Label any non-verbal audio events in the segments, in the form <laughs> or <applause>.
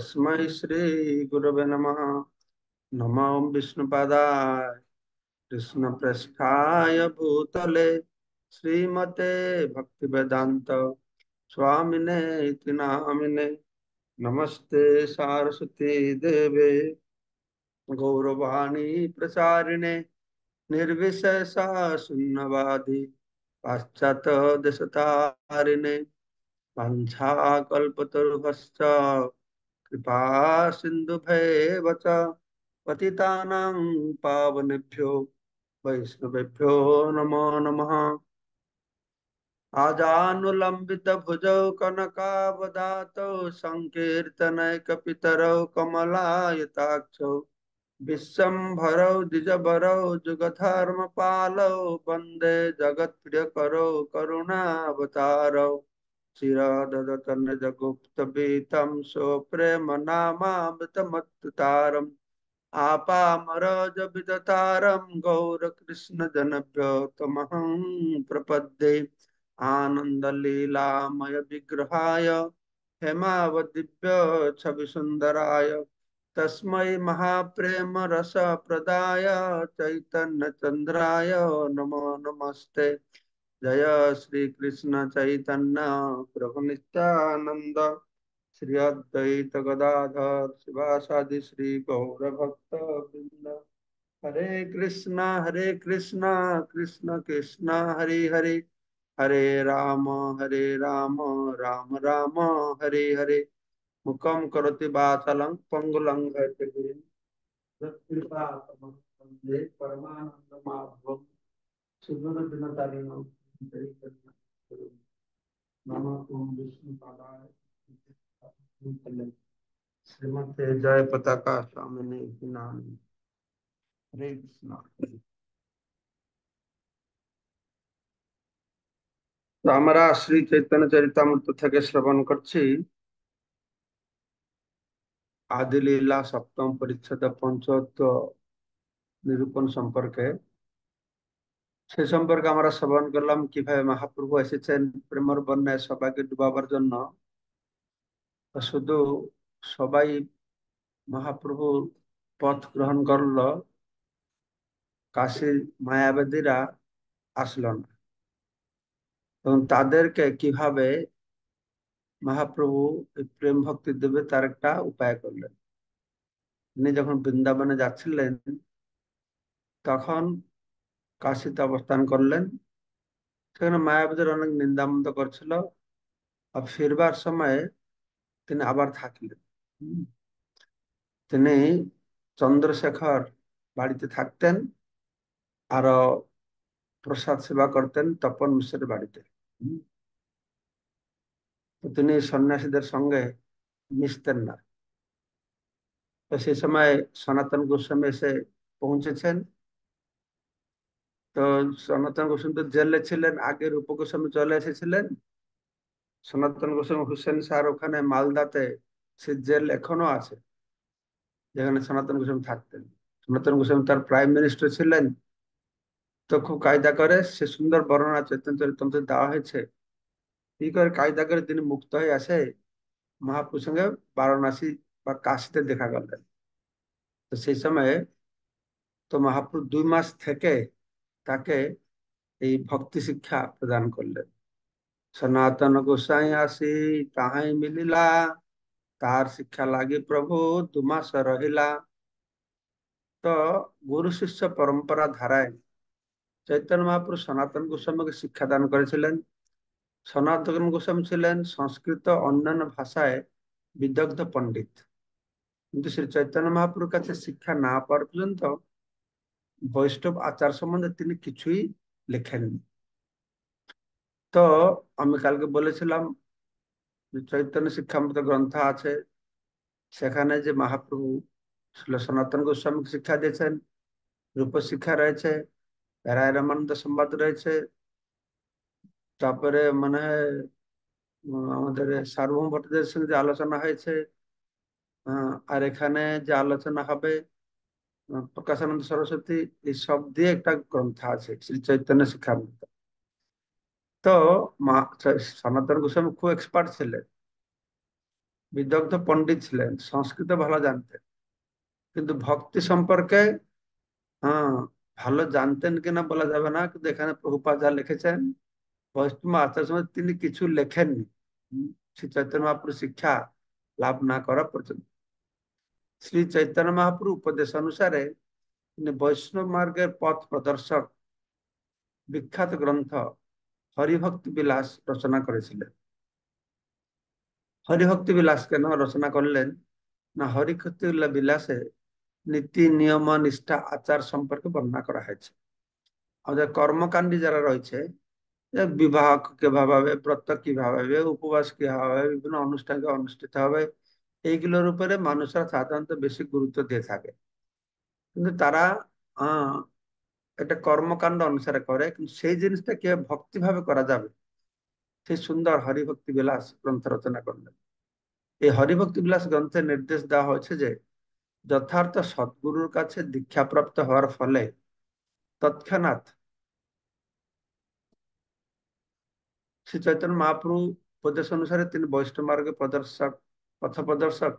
तस्म नम नम ओं नमो कृष्ण प्रस्था भूतले श्रीमते भक्ति वेदात स्वामीने नामिने नमस्ते सारस्वती देवे गौरवाणी प्रचारिणे निर्विशेषा शून्यवादी पाश्चात्यदेशतारिणे वञ्छाकल्पतरुभश्च कृपा सिंधु भय बचा पतितानां पावनेभ्यो वैष्णवेभ्यो नमो नमः आजानुलम्बितभुजौ कनकावदातौ सङ्कीर्तनैकपितरौ कमलायताक्षौ विश्वम्भरौ द्विजभरौ जुगधर्मपालौ वन्दे जगत्प्रियकरौ करुणावतारौ प्रेम चिरादतनजगुप्तभीतं स्वप्रेमनामामृतमत्तारम् आपामरजविदतारं गौरकृष्णजनभ्यतमहं प्रपद्ये आनन्दलीलामयविग्रहाय हेमावदिभ्य छविसुन्दराय तस्मै चैतन्य चैतन्यचन्द्राय नमो नमस्ते जय श्री कृष्ण चैतन्य प्रभु नित्यानंद श्री अद्वैत गदाधर शिवासादि श्री गौर भक्त वृंद हरे कृष्णा हरे कृष्णा कृष्ण कृष्णा हरे हरे हरे राम हरे राम राम राम हरे हरे मुखम करोति बाचलं पंगुलं परमानंद माधव सुगुण श्रीमते जय पताका स्वामी की नाम हरे श्री चैतन्य चरितमृत श्रवण कर आदिलीला सप्तम परिच्छेद पंचत्व निरूपण संपर्क है সে সম্পর্কে আমরা শ্রবণ করলাম কিভাবে মহাপ্রভু এসেছেন প্রেমর বন্যায় সবাইকে ডুবাবার জন্য শুধু সবাই মহাপ্রভু পথ গ্রহণ করল কাশীর মায়াবাদীরা আসল না এবং তাদেরকে কিভাবে মহাপ্রভু প্রেম ভক্তি দেবে তার একটা উপায় করলেন উনি যখন বৃন্দাবনে যাচ্ছিলেন তখন কাশিতে অবস্থান করলেন সেখানে মায়াবীদের অনেক নিন্দামন্দ করছিল আর ফিরবার সময়ে তিনি আবার থাকলেন তিনি চন্দ্রশেখর বাড়িতে থাকতেন আরো প্রসাদ সেবা করতেন তপন মিশ্রের বাড়িতে তিনি সন্ন্যাসীদের সঙ্গে মিশতেন না তো সেই সময় সনাতন গোস্বামী এসে পৌঁছেছেন তো সনাতন গোস্বামী তো জেলে ছিলেন আগে রূপ চলে এসেছিলেন সনাতন গোস্বামী হুসেন স্যার ওখানে মালদাতে সে জেল এখনো আছে যেখানে সনাতন গোস্বামী থাকতেন সনাতন গোস্বামী তার প্রাইম মিনিস্টার ছিলেন তো খুব কায়দা করে সে সুন্দর বর্ণনা চৈতন্য চরিতমতে দেওয়া হয়েছে কি করে কায়দা করে তিনি মুক্ত হয়ে আসে মহাপুর সঙ্গে বারাণসী বা কাশিতে দেখা গেলেন তো সেই সময়ে তো মহাপুর দুই মাস থেকে তাকে এই ভক্তি শিক্ষা প্রদান করলেন সনাতন গোসাই আসি তাহাই মিলিলা তার শিক্ষা লাগি প্রভু দুমাস রহিলা তো গুরু শিষ্য পরম্পরা ধারায় চৈতন্য মহাপুর সনাতন গোস্বামীকে শিক্ষা দান করেছিলেন সনাতন গোস্বামী ছিলেন সংস্কৃত অন্যান্য ভাষায় বিদগ্ধ পণ্ডিত কিন্তু শ্রী চৈতন্য মহাপুর কাছে শিক্ষা না পর্যন্ত বৈষ্ণব আচার সম্বন্ধে তিনি কিছুই লেখেননি তো আমি কালকে বলেছিলাম চৈতন্য শিক্ষামৃত গ্রন্থ আছে সেখানে যে মহাপ্রভু শিল সনাতন গোস্বামীকে শিক্ষা দিয়েছেন রূপ শিক্ষা রয়েছে রায় রামানন্দ সংবাদ রয়েছে তারপরে মানে আমাদের সার্বভৌম ভট্টদের সঙ্গে যে আলোচনা হয়েছে আর এখানে যে আলোচনা হবে প্রকাশানন্দ সরস্বতী এই সব দিয়ে একটা গ্রন্থ আছে শ্রী চৈতন্য শিক্ষামৃত তো মা সনাতন গোস্বামী খুব এক্সপার্ট ছিলেন বিদগ্ধ পণ্ডিত ছিলেন সংস্কৃত ভালো জানতেন কিন্তু ভক্তি সম্পর্কে হ্যাঁ ভালো জানতেন কিনা বলা যাবে না কিন্তু এখানে প্রভুপা যা লিখেছেন বৈষ্ণব আচার্য তিনি কিছু লেখেননি চৈতন্য মহাপুর শিক্ষা লাভ না করা পর্যন্ত শ্রী চৈতন্য মহাপুরু উপদেশ অনুসারে বৈষ্ণব মার্গের পথ প্রদর্শক বিখ্যাত গ্রন্থ হরিভক্তি বিলাস রচনা করেছিলেন হরিভক্তি বিলাস কেন রচনা করলেন না হরিভক্তি বিলাসে নীতি নিয়ম নিষ্ঠা আচার সম্পর্কে বর্ণনা করা হয়েছে আমাদের কর্মকাণ্ডী যারা রয়েছে বিবাহ কিভাবে ব্রত কিভাবে উপবাস কিভাবে বিভিন্ন অনুষ্ঠানকে অনুষ্ঠিত হবে এইগুলোর উপরে মানুষরা সাধারণত বেশি গুরুত্ব দিয়ে থাকে কিন্তু তারা একটা কর্মকাণ্ড অনুসারে করে কিন্তু সেই জিনিসটা কে ভক্তিভাবে করা যাবে সেই সুন্দর হরিভক্তি বিলাস গ্রন্থ রচনা করলেন এই হরিভক্তি বিলাস গ্রন্থে নির্দেশ দেওয়া হয়েছে যে যথার্থ সদ্গুরুর কাছে দীক্ষাপ্রাপ্ত হওয়ার ফলে তৎক্ষণাৎ শ্রী চৈতন্য মহাপ্রভু উপদেশ অনুসারে তিনি বৈষ্ণব মার্গে প্রদর্শক পথপ্রদর্শক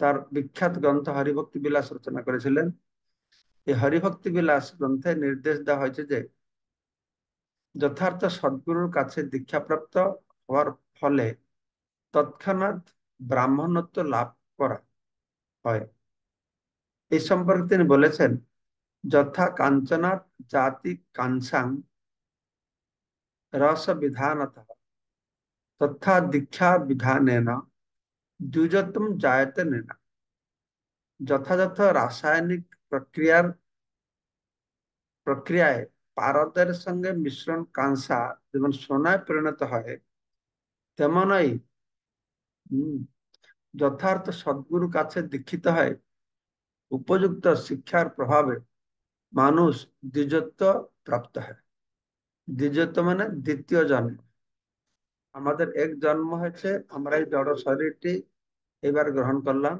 তার বিখ্যাত গ্রন্থ হরিভক্তি বিলাস রচনা করেছিলেন এই হরিভক্তি বিলাস গ্রন্থে নির্দেশ দেওয়া হয়েছে যে যথার্থ সদ্গুরুর কাছে দীক্ষাপ্রাপ্ত হওয়ার ফলে তৎক্ষণাৎ ব্রাহ্মণত্ব লাভ করা হয় এই সম্পর্কে তিনি বলেছেন যথা কাঞ্চনাথ জাতি কাঞ্চাং রস বিধানত তথা দীক্ষা বিধানেন দুজতম জায়তে না যথাযথ রাসায়নিক প্রক্রিয়ার প্রক্রিয়ায় পারদের সঙ্গে মিশ্রণ কাঁসা যেমন সোনায় পরিণত হয় তেমনই যথার্থ সদ্গুরু কাছে দীক্ষিত হয় উপযুক্ত শিক্ষার প্রভাবে মানুষ দ্বিজত্ব প্রাপ্ত হয় দ্বিজত্ব মানে দ্বিতীয় জন্ম আমাদের এক জন্ম হয়েছে আমরা এই জড় শরীরটি এবার গ্রহণ করলাম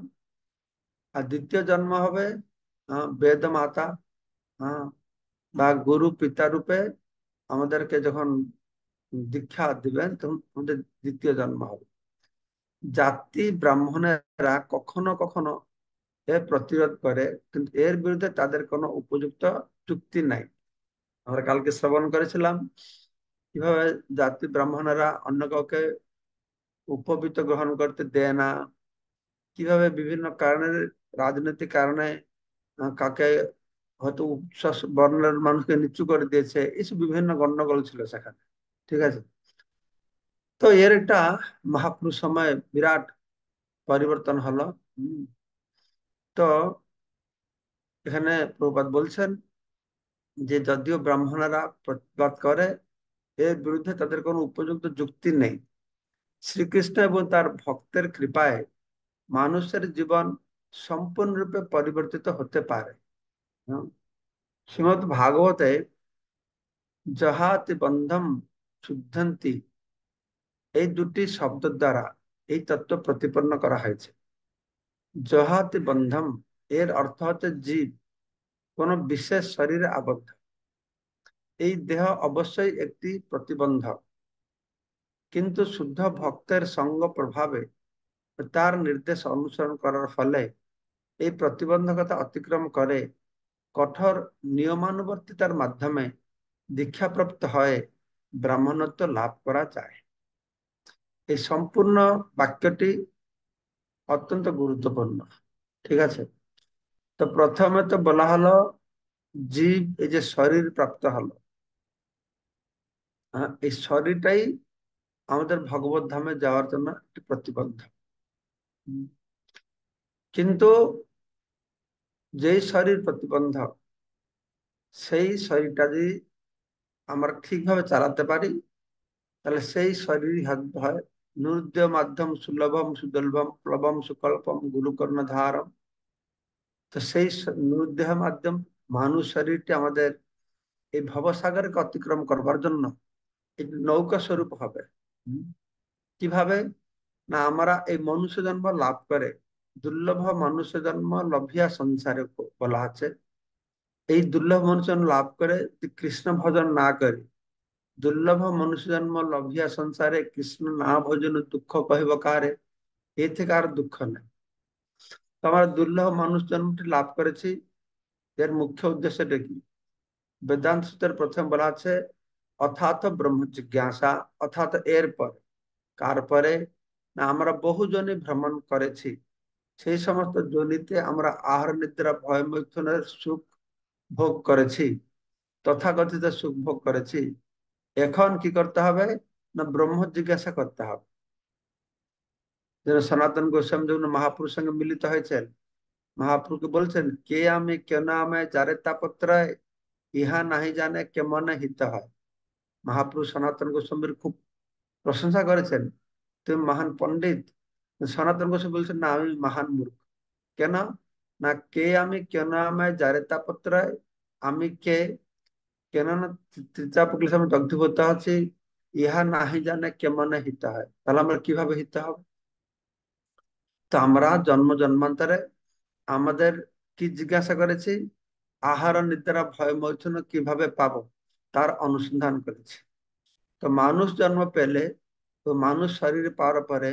আর দ্বিতীয় জন্ম হবে বেদ মাতা হ্যাঁ বা গুরু পিতা রূপে আমাদেরকে যখন দীক্ষা দিবেন তখন আমাদের দ্বিতীয় জন্ম হবে জাতি ব্রাহ্মণেরা কখনো কখনো এ প্রতিরোধ করে কিন্তু এর বিরুদ্ধে তাদের কোনো উপযুক্ত চুক্তি নাই আমরা কালকে শ্রবণ করেছিলাম কিভাবে জাতি ব্রাহ্মণেরা অন্য কাউকে উপবৃত্ত গ্রহণ করতে দেয় না কিভাবে বিভিন্ন কারণে রাজনৈতিক কারণে কাকে হয়তো উচ্চ বর্ণের মানুষকে নিচু করে দিয়েছে এইসব বিভিন্ন গণ্ডগোল ছিল সেখানে ঠিক আছে তো এর একটা মহাপুরুষ সময় বিরাট পরিবর্তন হলো তো এখানে প্রপাত বলছেন যে যদিও ব্রাহ্মণেরা প্রতিবাদ করে এর বিরুদ্ধে তাদের কোনো উপযুক্ত যুক্তি নেই শ্রীকৃষ্ণ এবং তার ভক্তের কৃপায় মানুষের জীবন সম্পূর্ণরূপে পরিবর্তিত হতে পারে শ্রীমদ ভাগবতে জহাতি বন্ধম শুদ্ধন্তি এই দুটি শব্দ দ্বারা এই তত্ত্ব প্রতিপন্ন করা হয়েছে জহাতি বন্ধম এর অর্থ হচ্ছে জীব কোন বিশেষ শরীরে আবদ্ধ এই দেহ অবশ্যই একটি প্রতিবন্ধক কিন্তু শুদ্ধ ভক্তের সঙ্গ প্রভাবে তার নির্দেশ অনুসরণ করার ফলে এই প্রতিবন্ধকতা অতিক্রম করে কঠোর নিয়মানুবর্তিতার মাধ্যমে দীক্ষাপ্রাপ্ত হয়ে ব্রাহ্মণত্ব লাভ করা যায় এই সম্পূর্ণ বাক্যটি অত্যন্ত গুরুত্বপূর্ণ ঠিক আছে তো প্রথমে তো বলা হলো জীব এই যে শরীর প্রাপ্ত হলো হ্যাঁ এই শরীরটাই আমাদের ভগবত ধামে যাওয়ার জন্য একটি প্রতিবন্ধ কিন্তু যেই শরীর প্রতিবন্ধ সেই শরীরটা যদি আমরা ঠিকভাবে চালাতে পারি তাহলে সেই শরীরই হয় নৃত্য মাধ্যম সুলভম সুদলভম প্লবম সুকল্পম গুরুকর্ণ ধারম তো সেই নৃদেহ মাধ্যম মানুষ শরীরটি আমাদের এই ভবসাগরকে অতিক্রম করবার জন্য নৌকা স্বরূপ হবে কিভাবে না আমরা এই মনুষ্য জন্ম লাভ করে দুর্লভ মনুষ্য জন্ম লভিয়া সংসারে বলা আছে এই দুর্লভ মনুষ্য জন্ম লাভ করে কৃষ্ণ ভজন না করে দুর্লভ মনুষ্য জন্ম লভিয়া সংসারে কৃষ্ণ না ভজন দুঃখ কহিব কারে এ থেকে আর দুঃখ নেই তোমার দুর্লভ মানুষ জন্মটি লাভ করেছি এর মুখ্য উদ্দেশ্যটা কি বেদান্ত সূত্রের প্রথম বলা আছে অর্থাৎ ব্রহ্ম জিজ্ঞাসা অর্থাৎ এর পরে কার পরে না আমরা বহু জনে ভ্রমণ করেছি সেই সমস্ত জনিতে আমরা আহার নিদ্রা ভয় মৈথুনের সুখ ভোগ করেছি তথাকথিত সুখ ভোগ করেছি এখন কি করতে হবে না ব্রহ্ম জিজ্ঞাসা করতে হবে যেন সনাতন গোস্বামী যখন মহাপুরুষ সঙ্গে মিলিত হয়েছেন মহাপুরুষকে বলছেন কে আমি কেন আমায় যারে তাপত্রায় ইহা নাহি জানে কেমন হিত হয় মহাপুরুষ সনাতন গোস্বামীর খুব প্রশংসা করেছেন তুমি মহান পণ্ডিত সনাতন গোস্বামী বলছেন না আমি মহান মূর্খ কেন না কে আমি কেন আমায় যারে তাপত্রায় আমি কে কেন না আমি দগ্ধভূত আছি ইহা নাহি জানে কেমন হিত হয় তাহলে আমরা কিভাবে হিত হবে তো আমরা জন্ম জন্মান্তরে আমাদের কি জিজ্ঞাসা করেছি আহার নিদ্রা ভয় মৈথুন কিভাবে পাবো তার অনুসন্ধান করেছে তো মানুষ জন্ম পেলে তো মানুষ শরীর পাওয়ার পরে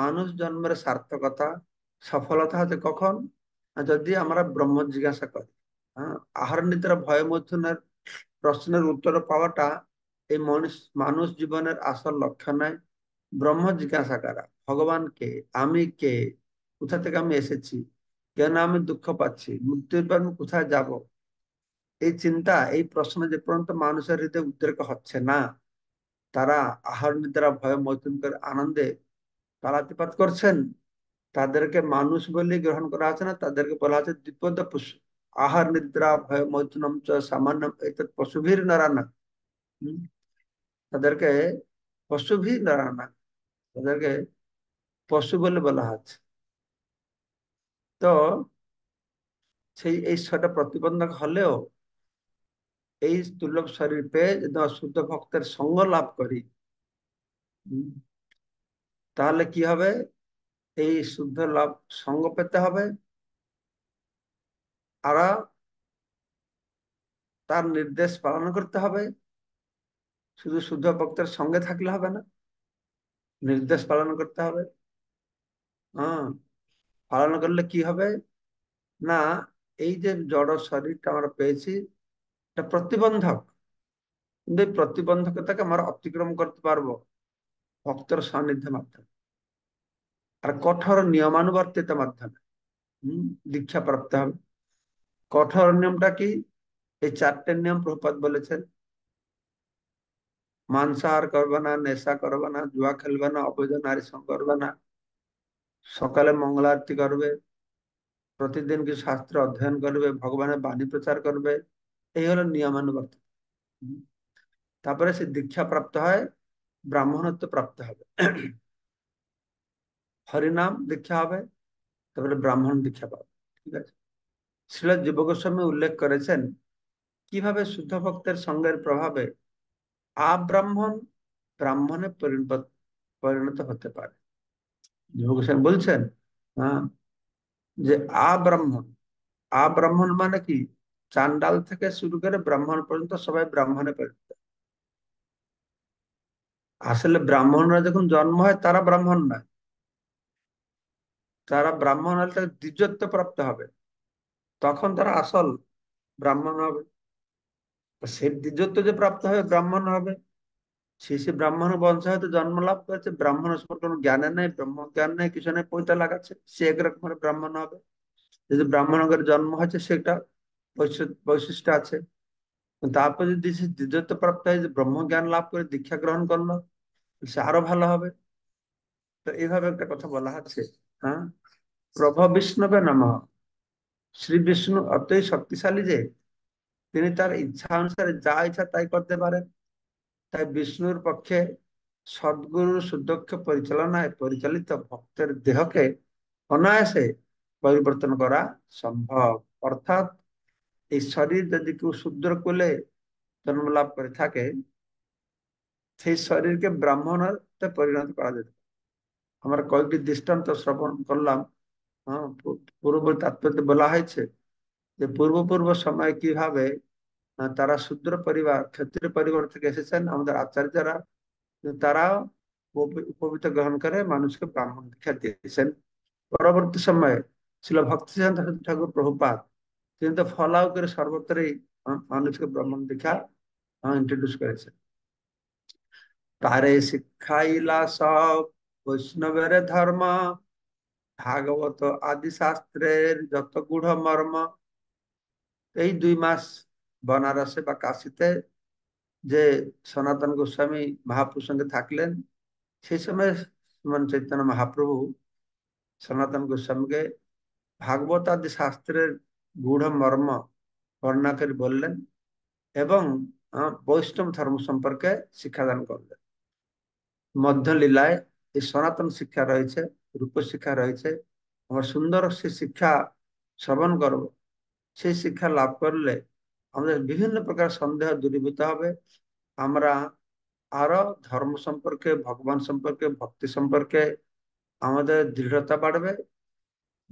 মানুষ জন্মের সার্থকতা সফলতা হচ্ছে কখন যদি আমরা ব্রহ্ম জিজ্ঞাসা করি হ্যাঁ আহার নিদ্রা ভয় মধ্যনের প্রশ্নের উত্তর পাওয়াটা এই মানুষ মানুষ জীবনের আসল লক্ষ্য নাই ব্রহ্ম জিজ্ঞাসা করা ভগবান কে আমি কে কোথা থেকে আমি এসেছি কেন আমি দুঃখ পাচ্ছি মৃত্যুর পর আমি কোথায় যাব এই চিন্তা এই প্রশ্ন যে পর্যন্ত মানুষের হৃদয় উদ্রেক হচ্ছে না তারা আহার নিদ্রা ভয় করে আনন্দে পালাতিপাত করছেন তাদেরকে মানুষ বলে গ্রহণ করা আছে না তাদেরকে বলা হচ্ছে দ্বিপদ পশু আহার নিদ্রা ভয় মৈথুনম চ সামান্য পশুভীর নারানা তাদেরকে পশুভীর নারানা তাদেরকে পশু বলে বলা আছে তো সেই এই ছটা প্রতিবন্ধক হলেও এই দুর্লভ শরীর পেয়ে যদি অশুদ্ধ ভক্তের সঙ্গ লাভ করি তাহলে কি হবে এই শুদ্ধ লাভ সঙ্গ পেতে হবে আর তার নির্দেশ পালন করতে হবে শুধু শুদ্ধ ভক্তের সঙ্গে থাকলে হবে না নির্দেশ পালন করতে হবে হ্যাঁ পালন করলে কি হবে না এই যে জড় শরীরটা আমরা পেয়েছি এটা প্রতিবন্ধক কিন্তু এই প্রতিবন্ধকতাকে আমরা অতিক্রম করতে পারবো ভক্তর সান্নিধ্য মাধ্যমে আর কঠোর নিয়মানুবর্তিত মাধ্যমে হম দীক্ষা প্রাপ্ত হবে কঠোর নিয়মটা কি এই চারটে নিয়ম প্রপাত বলেছেন মাংসাহার করবে না নেশা করবে না জুয়া খেলবে না অবৈধ নারী সঙ্গ করবে না সকালে মঙ্গলারতি করবে প্রতিদিন কি শাস্ত্র অধ্যয়ন করবে ভগবানের বাণী প্রচার করবে এই হলো নিয়মানুবর্তন তারপরে সে দীক্ষা প্রাপ্ত হয় ব্রাহ্মণত্ব প্রাপ্ত হবে হরিনাম দীক্ষা হবে তারপরে ব্রাহ্মণ দীক্ষা পাবে ঠিক আছে শিল যুবগোস্বামী উল্লেখ করেছেন কিভাবে শুদ্ধ ভক্তের সঙ্গের প্রভাবে আব্রাহ্মণ ব্রাহ্মণে পরিণত হতে পারে যুবগোস্বামী বলছেন হ্যাঁ যে আব্রাহ্মণ আব্রাহ্মণ মানে কি চান্ডাল থেকে শুরু করে ব্রাহ্মণ পর্যন্ত সবাই ব্রাহ্মণে পরিণত আসলে ব্রাহ্মণরা যখন জন্ম হয় তারা ব্রাহ্মণ নয় তারা ব্রাহ্মণ হলে তাকে দ্বিজত্ব প্রাপ্ত হবে তখন তারা আসল ব্রাহ্মণ হবে সে দ্বিজত্ব যে প্রাপ্ত হবে ব্রাহ্মণ হবে সে সে ব্রাহ্মণ বংশ হয়তো জন্ম লাভ করেছে ব্রাহ্মণ সম্পর্কে কোনো জ্ঞানে নেই ব্রহ্ম জ্ঞান নেই কিছু নেই পৈতা লাগাচ্ছে সে একরকম ব্রাহ্মণ হবে যদি ব্রাহ্মণ জন্ম হয়েছে সেটা বৈশিষ্ট্য আছে তারপর যদি সে দ্বিদত্ব প্রাপ্ত হয় যে ব্রহ্ম জ্ঞান লাভ করে দীক্ষা গ্রহণ করলো সে আরো ভালো হবে তো এইভাবে একটা কথা বলা আছে হ্যাঁ প্রভ বিষ্ণবে নাম শ্রী বিষ্ণু অতই শক্তিশালী যে তিনি তার ইচ্ছা অনুসারে যা ইচ্ছা তাই করতে পারেন তাই বিষ্ণুর পক্ষে সদ্গুরুর সুদক্ষ পরিচালনায় পরিচালিত ভক্তের দেহকে অনায়াসে পরিবর্তন করা সম্ভব অর্থাৎ এই শরীর যদি কেউ শূদ্র কুলে জন্ম লাভ করে থাকে সেই শরীরকে ব্রাহ্মণতে পরিণত করা যেত আমরা কয়েকটি দৃষ্টান্ত শ্রবণ করলাম হ্যাঁ পূর্ব তাৎপর্য বলা হয়েছে যে পূর্ব পূর্ব সময়ে কিভাবে তারা শূদ্র পরিবার ক্ষত্রিয় পরিবার থেকে এসেছেন আমাদের আচার্যরা তারা উপবিত গ্রহণ করে মানুষকে ব্রাহ্মণ দীক্ষা দিয়েছেন পরবর্তী সময়ে ছিল ভক্তি ঠাকুর প্রভুপাত কিন্তু ফলাও করে সর্বত্রই মানুষকে ব্রাহ্মণ দীক্ষা ইন্ট্রোডিউস করেছে তারে শিক্ষাইলা সব বৈষ্ণবের ধর্ম ভাগবত আদি শাস্ত্রের যত গুঢ় মর্ম এই দুই মাস বনারসে বা কাশিতে যে সনাতন গোস্বামী মহাপ্রভুর সঙ্গে থাকলেন সেই সময় শ্রীমান চৈতন্য মহাপ্রভু সনাতন গোস্বামীকে ভাগবত আদি শাস্ত্রের গূঢ় মর্ম বর্ণনা করে বললেন এবং বৈষ্ণব ধর্ম সম্পর্কে শিক্ষাদান করলেন মধ্যলীলায় এই সনাতন শিক্ষা রয়েছে রূপ শিক্ষা রয়েছে আমার সুন্দর সে শিক্ষা শ্রবণ করব সেই শিক্ষা লাভ করলে আমাদের বিভিন্ন প্রকার সন্দেহ দূরীভূত হবে আমরা আরো ধর্ম সম্পর্কে ভগবান সম্পর্কে ভক্তি সম্পর্কে আমাদের দৃঢ়তা বাড়বে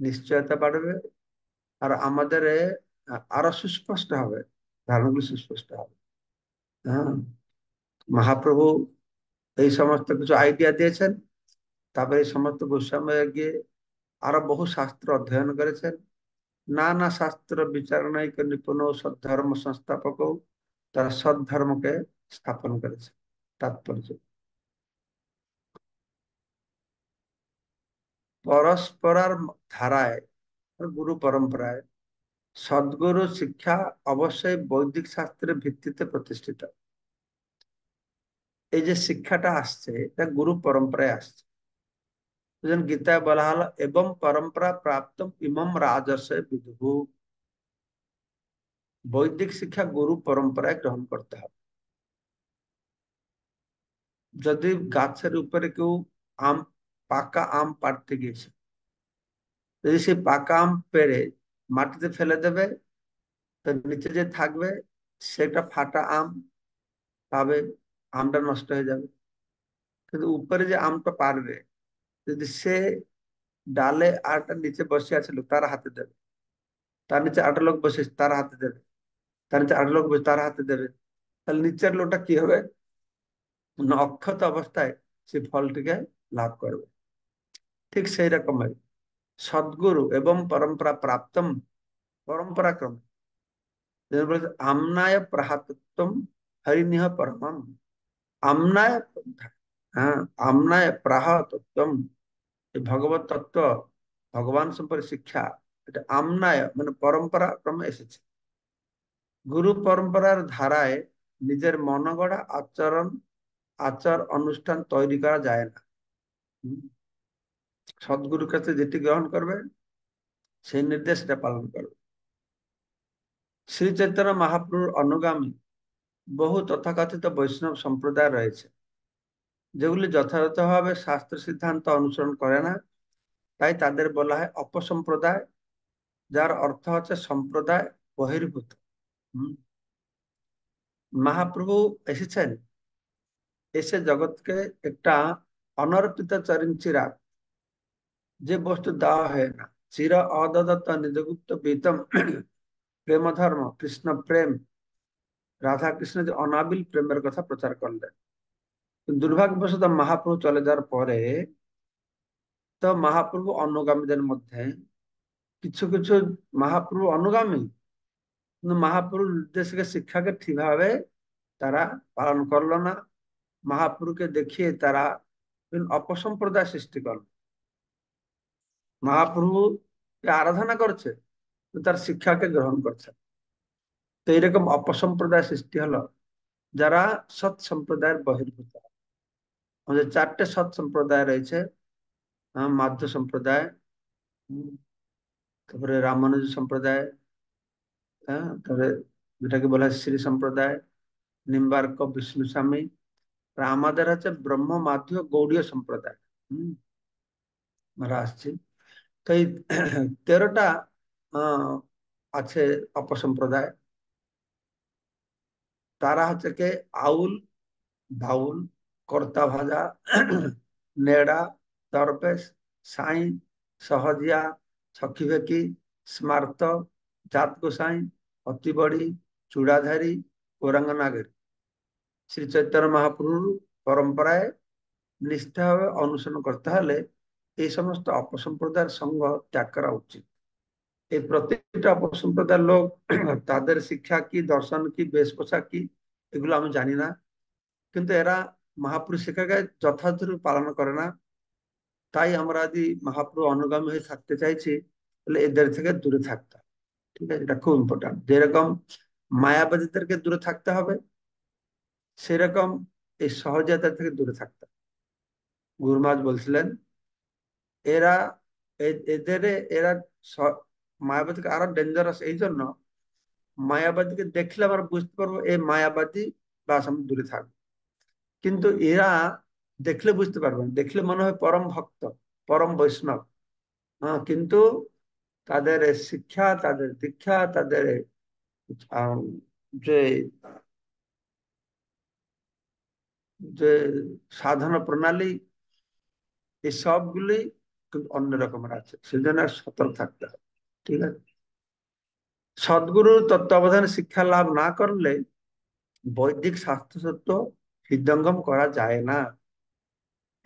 নিশ্চয়তা বাড়বে আর আমাদের আরো সুস্পষ্ট হবে ধারণাগুলি সুস্পষ্ট হবে হ্যাঁ মহাপ্রভু এই সমস্ত কিছু আইডিয়া দিয়েছেন তারপরে এই সমস্ত গোস্বামী গিয়ে আরো বহু শাস্ত্র অধ্যয়ন করেছেন নানা শাস্ত্র বিচারণায়িক নিপুণ সদ্ধর্ম সংস্থাপক তারা সদ্ধর্মকে স্থাপন করেছে তাৎপর্য পরস্পরার ধারায় গুরু পরম্পরায় সদ্গুরু শিক্ষা অবশ্যই বৈদিক শাস্ত্রের ভিত্তিতে প্রতিষ্ঠিত এই যে শিক্ষাটা আসছে এটা গুরু পরম্পরায় আসছে গীতায় বলা হল এবং পরম্পরা প্রাপ্ত ইমম রাজসে বিধু বৈদিক শিক্ষা গুরু পরম্পরায় গ্রহণ করতে হবে যদি গাছের উপরে কেউ আম পাকা আম পাড়তে গিয়েছে যদি সে পাকা আম পেরে মাটিতে ফেলে দেবে তার নিচে যে থাকবে সেটা ফাটা আম পাবে আমটা নষ্ট হয়ে যাবে কিন্তু উপরে যে আমটা পারবে যদি সে ডালে আটা নিচে বসে আছে লোক তার হাতে দেবে তার নিচে আটা লোক বসে তার হাতে দেবে তার নিচে আটা লোক বসে তার হাতে দেবে তাহলে নিচের লোকটা কি হবে অক্ষত অবস্থায় সে ফলটিকে লাভ করবে ঠিক সেই রকম হয় সদ্গুরু এবং পরম্পরা প্রাপ্তম ক্রম আমনায় প্রাহাতত্বম হরিনিহ পরম আমনায় হ্যাঁ আমনায় প্রাহ তত্ত্বম ভগবত তত্ত্ব ভগবান সম্পর্কে শিক্ষা এটা আমনায় মানে পরম্পরা ক্রমে এসেছে গুরু পরম্পরার ধারায় নিজের মনগড়া আচরণ আচার অনুষ্ঠান তৈরি করা যায় না সদ্গুরুর কাছে যেটি গ্রহণ করবে সেই নির্দেশটা পালন করবে শ্রী চৈতন্য মহাপ্রভুর অনুগামী বহু তথাকথিত বৈষ্ণব সম্প্রদায় রয়েছে যেগুলি যথাযথভাবে শাস্ত্র সিদ্ধান্ত অনুসরণ করে না তাই তাদের বলা হয় অপসম্প্রদায় যার অর্থ হচ্ছে সম্প্রদায় বহির্ভূত মহাপ্রভু এসেছেন এসে জগৎকে একটা অনর্পিত চরিঞ্চিরা যে বস্তু দেওয়া হয় না চিরা অদাদত্ত নিজগুপ্ত বেতম প্রেম ধর্ম কৃষ্ণ প্রেম রাধা কৃষ্ণ যে অনাবিল প্রেমের কথা প্রচার করলেন দুর্ভাগ্যবশত মহাপ্রভু চলে যাওয়ার পরে তো মহাপ্রভু অনুগামীদের মধ্যে কিছু কিছু মহাপ্রভু অনুগামী কিন্তু মহাপ্রভুর নির্দেশকে শিক্ষাকে ঠিকভাবে তারা পালন করলো না মহাপ্রভুকে দেখিয়ে তারা অপসম্প্রদায় সৃষ্টি করলো মহাপ্রভুকে আরাধনা করছে তার শিক্ষাকে গ্রহণ করছে তো এইরকম অপসম্প্রদায় সৃষ্টি হলো যারা সৎ সম্প্রদায়ের বহির্ভূত আমাদের চারটে সৎ সম্প্রদায় রয়েছে মাধ্য সম্প্রদায় তারপরে রামানুজ সম্প্রদায় তারপরে যেটাকে বলা হয় শ্রী সম্প্রদায় নিম্বার্ক বিষ্ণু স্বামী আর আমাদের আছে ব্রহ্ম মাধ্য গৌড়ীয় সম্প্রদায় হম আসছি তো এই তেরোটা আছে অপসম্প্রদায় তারা হচ্ছে কে আউল বাউল কর্তা ভাজা নেড়া দরবেশ সাঁই সহজিয়া ছকি ভেকি স্মার্ত জাত গোসাই অতিবড়ি চূড়াধারী গৌরাঙ্গনাগরী শ্রী চৈতন্য মহাপ্রভুর পরম্পরায় নিষ্ঠাভাবে অনুসরণ করতে হলে এই সমস্ত অপসম্প্রদায়ের সঙ্গ ত্যাগ করা উচিত এই প্রত্যেকটা অপসম্প্রদায়ের লোক তাদের শিক্ষা কি দর্শন কি বেশপোষা কি এগুলো আমি জানি না কিন্তু এরা মহাপুরুষ শিক্ষাকে যথাযথ পালন করে না তাই আমরা যদি মহাপুরু অনুগামী হয়ে থাকতে চাইছি তাহলে এদের থেকে দূরে থাকতে ঠিক আছে এটা খুব ইম্পর্টেন্ট যেরকম মায়াবাদীদেরকে দূরে থাকতে হবে সেরকম এই সহজাতার থেকে দূরে থাকতে হবে গুরুমাজ বলছিলেন এরা এদের এরা মায়াবাদীকে আরো ডেঞ্জারাস এই জন্য মায়াবাদীকে দেখলে আমরা বুঝতে পারবো এই মায়াবাদী বাস আমি দূরে থাকবো কিন্তু এরা দেখলে বুঝতে পারবেন দেখলে মনে হয় পরম ভক্ত পরম বৈষ্ণব হ্যাঁ কিন্তু তাদের শিক্ষা তাদের দীক্ষা তাদের যে যে সাধনা প্রণালী এই সবগুলি কিন্তু অন্য রকমের আছে সেজন্য সতর্ক থাকতে হবে ঠিক আছে সদ্গুরুর তত্ত্বাবধানে শিক্ষা লাভ না করলে বৈদিক স্বাস্থ্য সত্য হৃদয়ঙ্গম করা যায় না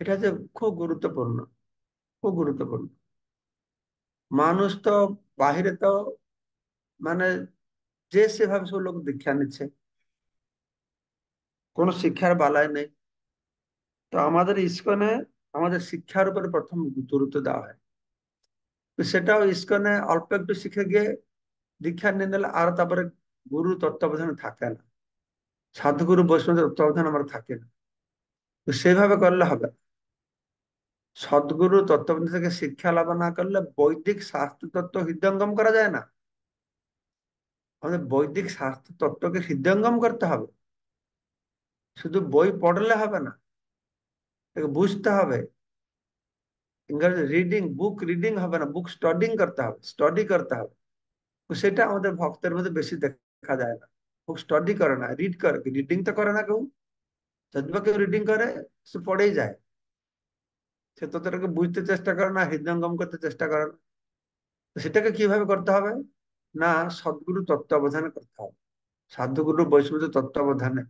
এটা যে খুব গুরুত্বপূর্ণ খুব গুরুত্বপূর্ণ মানুষ তো বাহিরে তো মানে যে সেভাবে সব লোক দীক্ষা নিচ্ছে কোনো শিক্ষার বালাই নেই তো আমাদের ইস্কনে আমাদের শিক্ষার উপরে প্রথম গুরুত্ব দেওয়া হয় তো সেটাও ইস্কনে অল্প একটু শিখে গিয়ে দীক্ষা নিয়ে নিলে আর তারপরে গুরু তত্ত্বাবধানে থাকে না সাধুগুরু বৈষ্ণবের তত্ত্বাবধান আমরা থাকে না তো সেইভাবে করলে হবে না সদ্গুরু তত্ত্বাবধান থেকে শিক্ষা লাভ না করলে বৈদিক শাস্ত্র তত্ত্ব হৃদয়ঙ্গম করা যায় না আমাদের বৈদিক শাস্ত্র তত্ত্বকে হৃদয়ঙ্গম করতে হবে শুধু বই পড়লে হবে না বুঝতে হবে ইংরেজি রিডিং বুক রিডিং হবে না বুক স্টডিং করতে হবে স্টাডি করতে হবে সেটা আমাদের ভক্তের মধ্যে বেশি দেখা যায় না বুক স্টাডি করে না রিড করে রিডিং তো করে না কেউ যদি বা কেউ রিডিং করে সে পড়েই যায় সে ততটাকে বুঝতে চেষ্টা করে না হৃদয়ঙ্গম করতে চেষ্টা করে না সেটাকে কিভাবে করতে হবে না সদ্গুরু তত্ত্বাবধানে করতে হবে সাধুগুরু বৈষ্ণব তত্ত্বাবধানে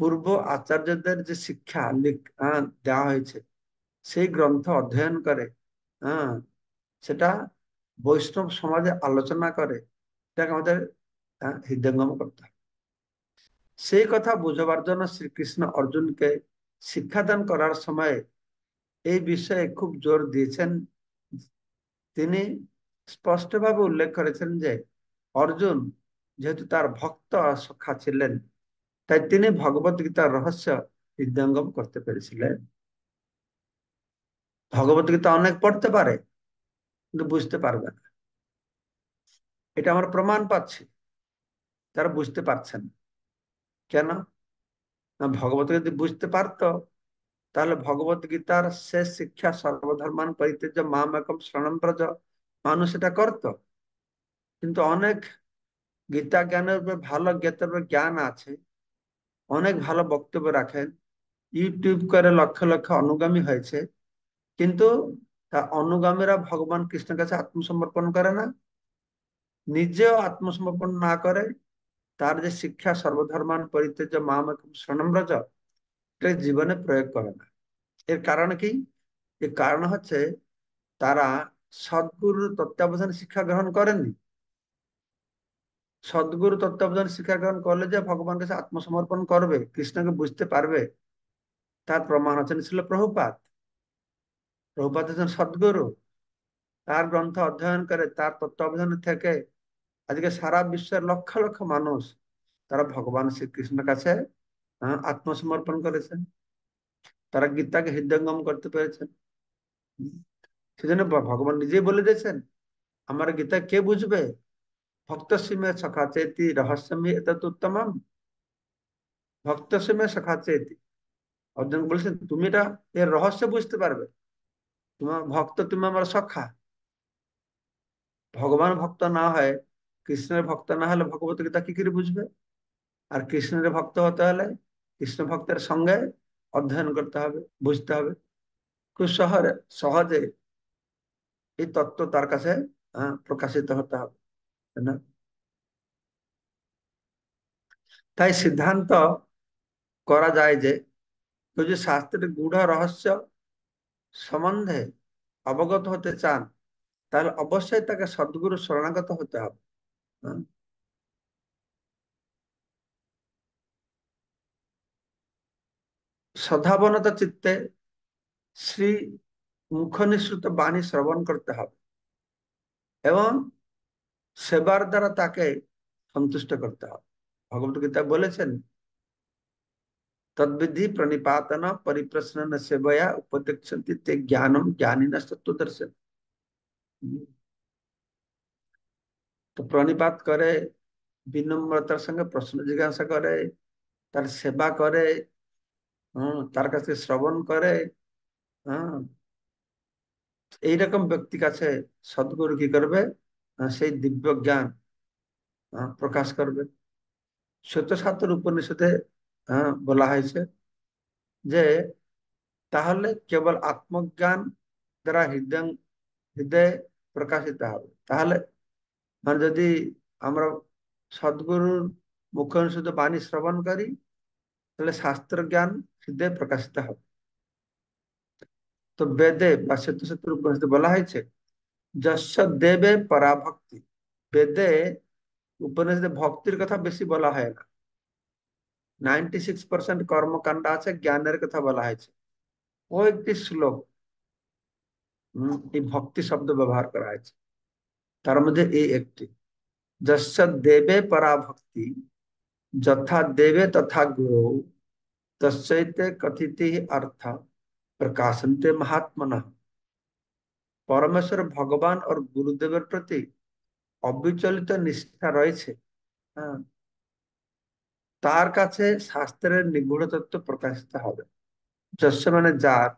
পূর্ব আচার্যদের যে শিক্ষা দেওয়া হয়েছে সেই গ্রন্থ অধ্যয়ন করে সেটা বৈষ্ণব সমাজে আলোচনা করে এটাকে আমাদের হৃদয়ঙ্গম করতে সেই কথা বুঝবার জন্য শ্রীকৃষ্ণ অর্জুনকে শিক্ষাদান করার সময়ে এই বিষয়ে খুব জোর দিয়েছেন তিনি স্পষ্টভাবে উল্লেখ করেছেন যে অর্জুন যেহেতু তার ভক্ত সখা ছিলেন তাই তিনি ভগবত গীতার রহস্য হৃদয়ঙ্গম করতে পেরেছিলেন ভগবত গীতা অনেক পড়তে পারে কিন্তু বুঝতে পারবে না এটা আমার প্রমাণ পাচ্ছি তারা বুঝতে পারছেন কেন না ভগবত যদি বুঝতে পারত তাহলে ভগবত গীতার শেষ শিক্ষা সর্বধর্মান পরিত্যাজ মাম একম শ্রণম প্রজ মানুষ এটা করত কিন্তু অনেক গীতা জ্ঞানের উপরে ভালো জ্ঞাতের জ্ঞান আছে অনেক ভালো বক্তব্য রাখেন ইউটিউব করে লক্ষ লক্ষ অনুগামী হয়েছে কিন্তু তা অনুগামীরা ভগবান কৃষ্ণের কাছে আত্মসমর্পণ করে না নিজেও আত্মসমর্পণ না করে তার যে শিক্ষা সর্বধর্মান পরিত্যাজ্য মাম স্বনম্রজ এটা জীবনে প্রয়োগ করে না এর কারণ কি এর কারণ হচ্ছে তারা সদ্গুরুর তত্ত্বাবধানে শিক্ষা গ্রহণ করেননি সদ্গুরু তত্ত্বাবধান শিক্ষা গ্রহণ করলে যে ভগবান কাছে আত্মসমর্পণ করবে কৃষ্ণকে বুঝতে পারবে তার প্রমাণ হচ্ছেন ছিল প্রভুপাত প্রভুপাত হচ্ছেন সদ্গুরু তার গ্রন্থ অধ্যয়ন করে তার তত্ত্বাবধান থেকে আজকে সারা বিশ্বের লক্ষ লক্ষ মানুষ তারা ভগবান শ্রীকৃষ্ণের কাছে আত্মসমর্পণ করেছেন তারা গীতাকে হৃদয়ঙ্গম করতে পেরেছেন সেজন্য ভগবান নিজেই বলে দিয়েছেন আমার গীতা কে বুঝবে সখা भक्तस्य এত উত্তম এতত উত্তমম সখা সখাচেতি অর্জুন বলছেন তুমি এটা এর রহস্য বুঝতে পারবে তোমার ভক্ত তুমি আমার সখা ভগবান ভক্ত না হয় কৃষ্ণের ভক্ত না হলে ভগবত গীতা কি করে বুঝবে আর কৃষ্ণের ভক্ত হতে হলে কৃষ্ণ ভক্তের সঙ্গে অধ্যয়ন করতে হবে বুঝতে হবে খুব শহরে সহজে এই তত্ত্ব তার কাছে প্রকাশিত হতে হবে তাই সিদ্ধান্ত করা যায় যে কেউ যে শাস্ত্রের গুঢ় রহস্য সম্বন্ধে অবগত হতে চান তাহলে অবশ্যই তাকে সদ্গুরু শরণাগত হতে হবে হ্যাঁ? সদাবনত চিত্তে শ্রী মুখনিসৃত বাণী শ্রবণ করতে হবে এবং সেবার দ্বারা তাকে সন্তুষ্ট করতে হবে ভগবত গীতা বলেছেন তদ্বিধি প্রণিপাতন পরিপ্রশ্ন সেবয়া উপদেক্ষন্তি তে জ্ঞানম জ্ঞানী না দর্শন তো প্রণিপাত করে বিনম্রতার সঙ্গে প্রশ্ন জিজ্ঞাসা করে তার সেবা করে হম তার কাছে শ্রবণ করে হ্যাঁ এইরকম ব্যক্তি কাছে সদ্গুরু কি করবে সেই দিব্য জ্ঞান প্রকাশ করবে সত্যসাত্তর উপনিষদে বলা হয়েছে যে তাহলে কেবল আত্মজ্ঞান দ্বারা হৃদয় হৃদয়ে প্রকাশিত হবে তাহলে মানে যদি আমরা সদ্গুরুর মুখ্য শুধু বাণী শ্রবণ করি তাহলে শাস্ত্র জ্ঞান হৃদয়ে প্রকাশিত হবে তো বেদে বা সত্য উপনিষদে বলা হয়েছে जश देवे पराभक्ति वेदे उपनिषद भक्तिर कथा बेसि बला है नाइंटी सिक्स परसेंट कर्मकांड आ ज्ञान कथा बला है वो एक श्लोक भक्ति शब्द व्यवहार कर है तार मध्य एक जश देवे पराभक्ति जथा देवे तथा गुरु तस्ते कथित अर्थ प्रकाशंते महात्मना পরমেশ্বর ভগবান ও গুরুদেবের প্রতি অবিচলিত নিষ্ঠা রয়েছে হ্যাঁ তার কাছে শাস্ত্রের নিগুড় তত্ত্ব প্রকাশিত হবে যশ মানে যার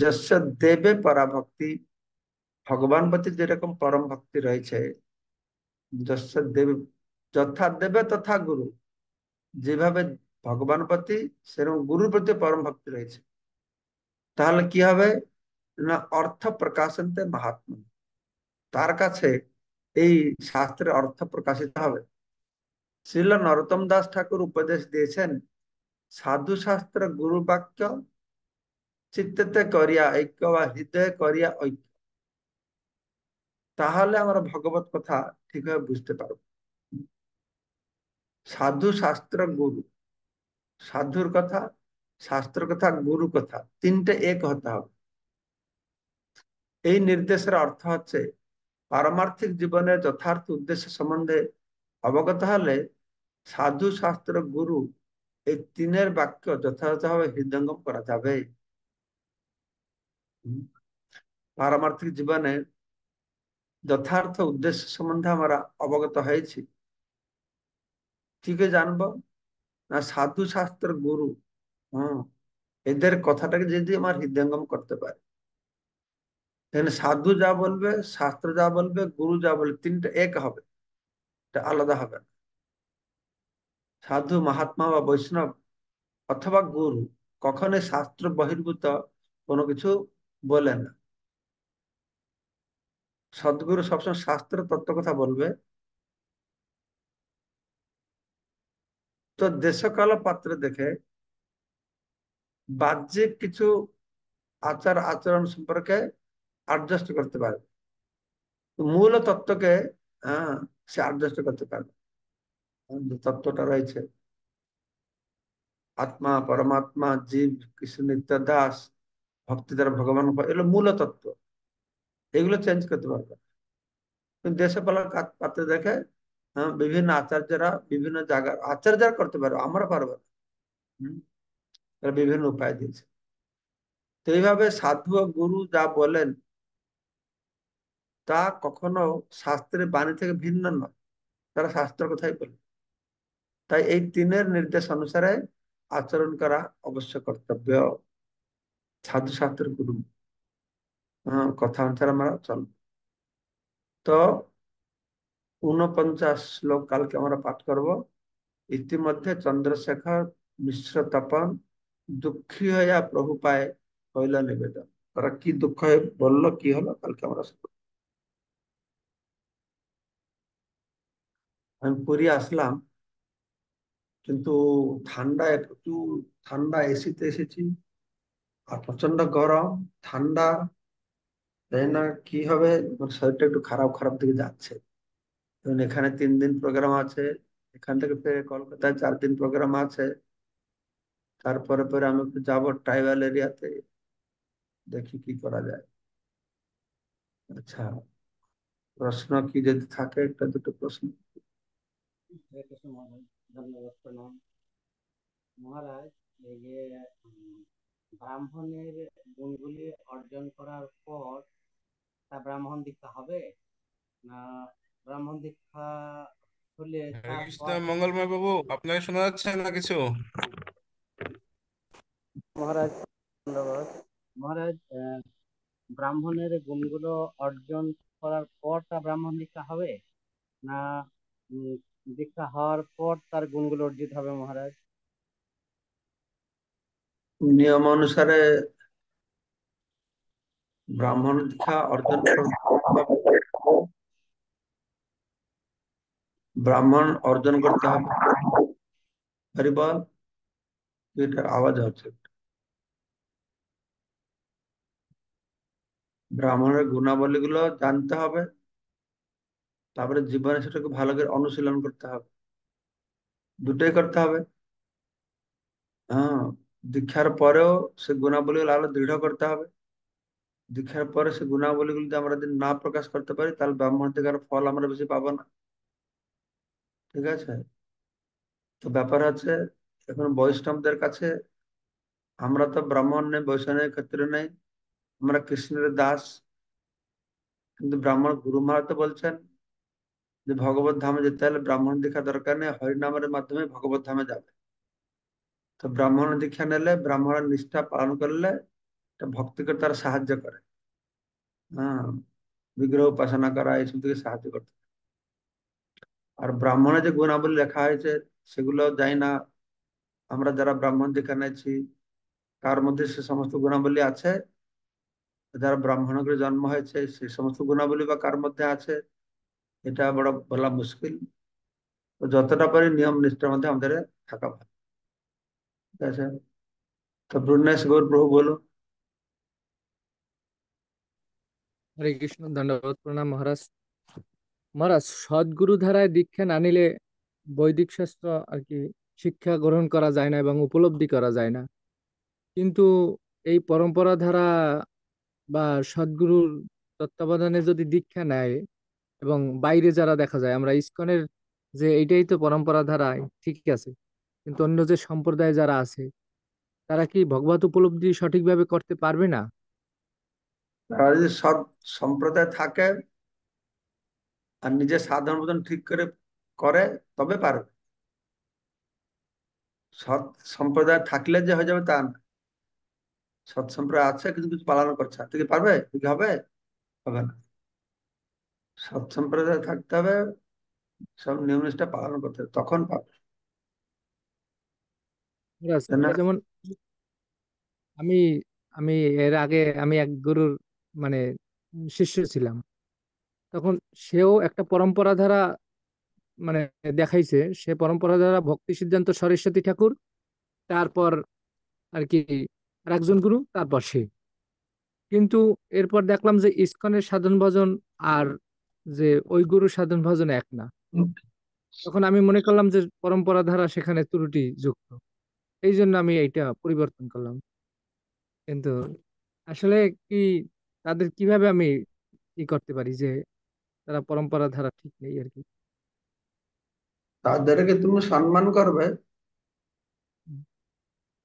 যশ দেবে পরাভক্তি ভগবান প্রতি যেরকম পরম ভক্তি রয়েছে যশ দেবে যথা দেবে তথা গুরু যেভাবে ভগবান প্রতি সেরকম গুরুর প্রতি পরম ভক্তি রয়েছে তাহলে কি হবে অর্থ প্রকাশনতে মহাত্মা তার কাছে এই শাস্ত্রের অর্থ প্রকাশিত হবে শিল নরোত্তম দাস ঠাকুর উপদেশ দিয়েছেন সাধু শাস্ত্র গুরু বাক্য চিত্তে করিয়া ঐক্য বা হৃদয়ে করিয়া ঐক্য তাহলে আমরা ভগবত কথা ঠিকভাবে বুঝতে পারব সাধু শাস্ত্র গুরু সাধুর কথা শাস্ত্র কথা গুরু কথা তিনটে এক হতে হবে এই নির্দেশের অর্থ হচ্ছে পারমার্থিক জীবনের যথার্থ উদ্দেশ্য সম্বন্ধে অবগত হলে সাধু শাস্ত্র গুরু এই তিনের বাক্য যথাযথভাবে হৃদয়ঙ্গম করা যাবে পারমার্থিক জীবনে যথার্থ উদ্দেশ্য সম্বন্ধে আমরা অবগত হয়েছি ঠিক জানব না সাধু শাস্ত্র গুরু হম এদের কথাটাকে যদি আমার হৃদয়ঙ্গম করতে পারে তাহলে সাধু যা বলবে শাস্ত্র যা বলবে গুরু যা বলবে তিনটা এক হবে আলাদা হবে না সাধু মহাত্মা বা বৈষ্ণব অথবা গুরু কখনো শাস্ত্র বহির্ভূত কোনো কিছু বলে না সদ্গুরু সবসময় শাস্ত্র তত্ত্ব কথা বলবে তো দেশকাল পাত্র দেখে বাহ্যিক কিছু আচার আচরণ সম্পর্কে অ্যাডজাস্ট করতে পারবে মূল তত্ত্বকে হ্যাঁ সে অ্যাডজাস্ট করতে পারবে যে তত্ত্বটা রয়েছে আত্মা পরমাত্মা জীব কৃষ্ণ নিত্য দাস ভক্তি দ্বারা ভগবান এগুলো মূল তত্ত্ব এগুলো চেঞ্জ করতে পারবে দেশে পালার পাত্র দেখে হ্যাঁ, বিভিন্ন আচার্যরা বিভিন্ন জায়গার আচার্যরা করতে পারবে আমরা পারবো না তারা বিভিন্ন উপায় দিয়েছে তো এইভাবে সাধু গুরু যা বলেন তা কখনো শাস্ত্রের বাণী থেকে ভিন্ন নয় তারা শাস্ত্র কথাই বলে তাই এই তিনের নির্দেশ অনুসারে আচরণ করা অবশ্য কর্তব্য সাধু শাস্ত্রের গুরু কথা অনুসারে আমরা চলব তো উনপঞ্চাশ শ্লোক কালকে আমরা পাঠ করব ইতিমধ্যে চন্দ্রশেখর মিশ্র তপন দুঃখী হইয়া প্রভু পায় হইল নিবেদন তারা কি দুঃখ বললো কি হলো কালকে আমরা আমি পুরী আসলাম কিন্তু ঠান্ডা একটু ঠান্ডা এসিতে এসেছি আর প্রচন্ড গরম ঠান্ডা তাই না কি হবে শরীরটা একটু খারাপ খারাপ দিকে যাচ্ছে এখানে তিন দিন প্রোগ্রাম আছে এখান থেকে ফের কলকাতায় চার দিন প্রোগ্রাম আছে তারপরে পরে আমি একটু যাব ট্রাইবাল এরিয়াতে দেখি কি করা যায় আচ্ছা প্রশ্ন কি যদি থাকে একটা দুটো প্রশ্ন ধন্যবাদ প্রণাম মহারাজ এই যে ব্রাহ্মণের গুণগুলি অর্জন করার পর তা ব্রাহ্মণ দীক্ষা হবে না ব্রাহ্মণ দীক্ষা হলে মঙ্গলময় বাবু আপনাকে শোনা যাচ্ছে না কিছু মহারাজ ধন্যবাদ মহারাজ ব্রাহ্মণের গুণগুলো অর্জন করার পর তা ব্রাহ্মণ দীক্ষা হবে না দীক্ষা হওয়ার পর তার গুণগুলো অর্জিত হবে মহারাজ নিয়ম অনুসারে ব্রাহ্মণ দীক্ষা অর্জন ব্রাহ্মণ অর্জন করতে হবে হরিবল এটার আওয়াজ হচ্ছে ব্রাহ্মণের গুণাবলী গুলো জানতে হবে তারপরে জীবনে সেটাকে ভালো করে অনুশীলন করতে হবে দুটোই করতে হবে হ্যাঁ দীক্ষার পরেও সে গুণাবলীগুলো আরো দৃঢ় করতে হবে দীক্ষার পরে সে গুণাবলীগুলো যদি আমরা যদি না প্রকাশ করতে পারি তাহলে ব্রাহ্মণ থেকে ফল আমরা বেশি পাবো না ঠিক আছে তো ব্যাপার হচ্ছে এখন বৈষ্ণবদের কাছে আমরা তো ব্রাহ্মণ নেই বৈষ্ণব নেই নেই আমরা কৃষ্ণের দাস কিন্তু ব্রাহ্মণ গুরু মহারাজ তো বলছেন যে ভগবত ধামে যেতে হলে ব্রাহ্মণ দীক্ষা দরকার নেই হরিনামের মাধ্যমে ভগবত ধামে যাবে তো ব্রাহ্মণ দীক্ষা নেলে ব্রাহ্মণের নিষ্ঠা পালন করলে ভক্তিকে তার সাহায্য করে হ্যাঁ বিগ্রহ উপাসনা করা এইসব থেকে সাহায্য করতে আর ব্রাহ্মণের যে গুণাবলী লেখা হয়েছে সেগুলো যাই না আমরা যারা ব্রাহ্মণ দীক্ষা নিয়েছি তার মধ্যে সে সমস্ত গুণাবলী আছে যারা ব্রাহ্মণ করে জন্ম হয়েছে সে সমস্ত গুণাবলী বা কার মধ্যে আছে এটা বড় বলা মুশকিল যতটা পারি নিয়ম নিষ্ঠার মধ্যে আমাদের থাকা ভালো ঠিক আছে তো ব্রুনেশ গৌর প্রভু বলো হরে কৃষ্ণ ধন্যবাদ প্রণাম মহারাজ মহারাজ সদ্গুরু ধারায় দীক্ষা না নিলে বৈদিক শাস্ত্র আর কি শিক্ষা গ্রহণ করা যায় না এবং উপলব্ধি করা যায় না কিন্তু এই পরম্পরা ধারা বা সদ্গুরুর তত্ত্বাবধানে যদি দীক্ষা নেয় এবং বাইরে যারা দেখা যায় আমরা ইসকনের যে এইটাই তো পরম্পরা ধারায় ঠিক আছে কিন্তু অন্য যে সম্প্রদায় যারা আছে তারা কি ভগবত উপলব্ধি সঠিকভাবে করতে পারবে না তারা সৎ সম্প্রদায় থাকে আর নিজের সাধন ভোজন ঠিক করে করে তবে পারবে সৎ সম্প্রদায় থাকলে যে হয়ে যাবে তা না সৎ সম্প্রদায় আছে কিন্তু কিছু পালন করছে কি পারবে কি হবে হবে না সব সম্প্রদায় থাকতে হবে সব নিয়ম নিষ্ঠা পালন করতে হবে তখন পাবে যেমন আমি আমি এর আগে আমি এক গুরুর মানে শিষ্য ছিলাম তখন সেও একটা পরম্পরা ধারা মানে দেখাইছে সে পরম্পরা ধারা ভক্তি সিদ্ধান্ত সরস্বতী ঠাকুর তারপর আর কি একজন গুরু তারপর সে কিন্তু এরপর দেখলাম যে ইস্কনের সাধন ভজন আর যে ওই গুরু সাধন ভজন এক না তখন আমি মনে করলাম যে পরম্পরা ধারা সেখানে ত্রুটি যুক্ত এই জন্য আমি এইটা পরিবর্তন করলাম কিন্তু আসলে কি তাদের কিভাবে আমি কি করতে পারি যে তারা পরম্পরা ধারা ঠিক নেই আর কি তাদেরকে তুমি সম্মান করবে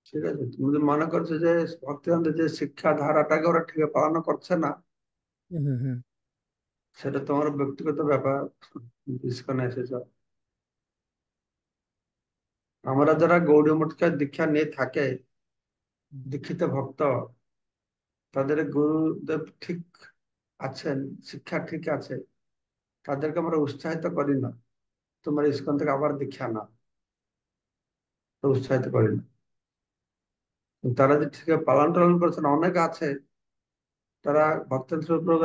ঠিক আছে তুমি যদি মনে করছো যে ভক্তিবন্ধ যে শিক্ষা ধারাটাকে ওরা ঠিক পালন করছে না সেটা তোমার ব্যক্তিগত ব্যাপার ইস্কনে এসেছ আমরা যারা গৌরী মঠকে দীক্ষা নিয়ে থাকে দীক্ষিত ভক্ত তাদের গুরুদেব ঠিক আছেন শিক্ষা ঠিক আছে তাদেরকে আমরা উৎসাহিত করি না তোমার ইস্কন থেকে আবার দীক্ষা না উৎসাহিত করি না তারা যে ঠিক পালন টালন করেছেন অনেক আছে তারা ভক্তের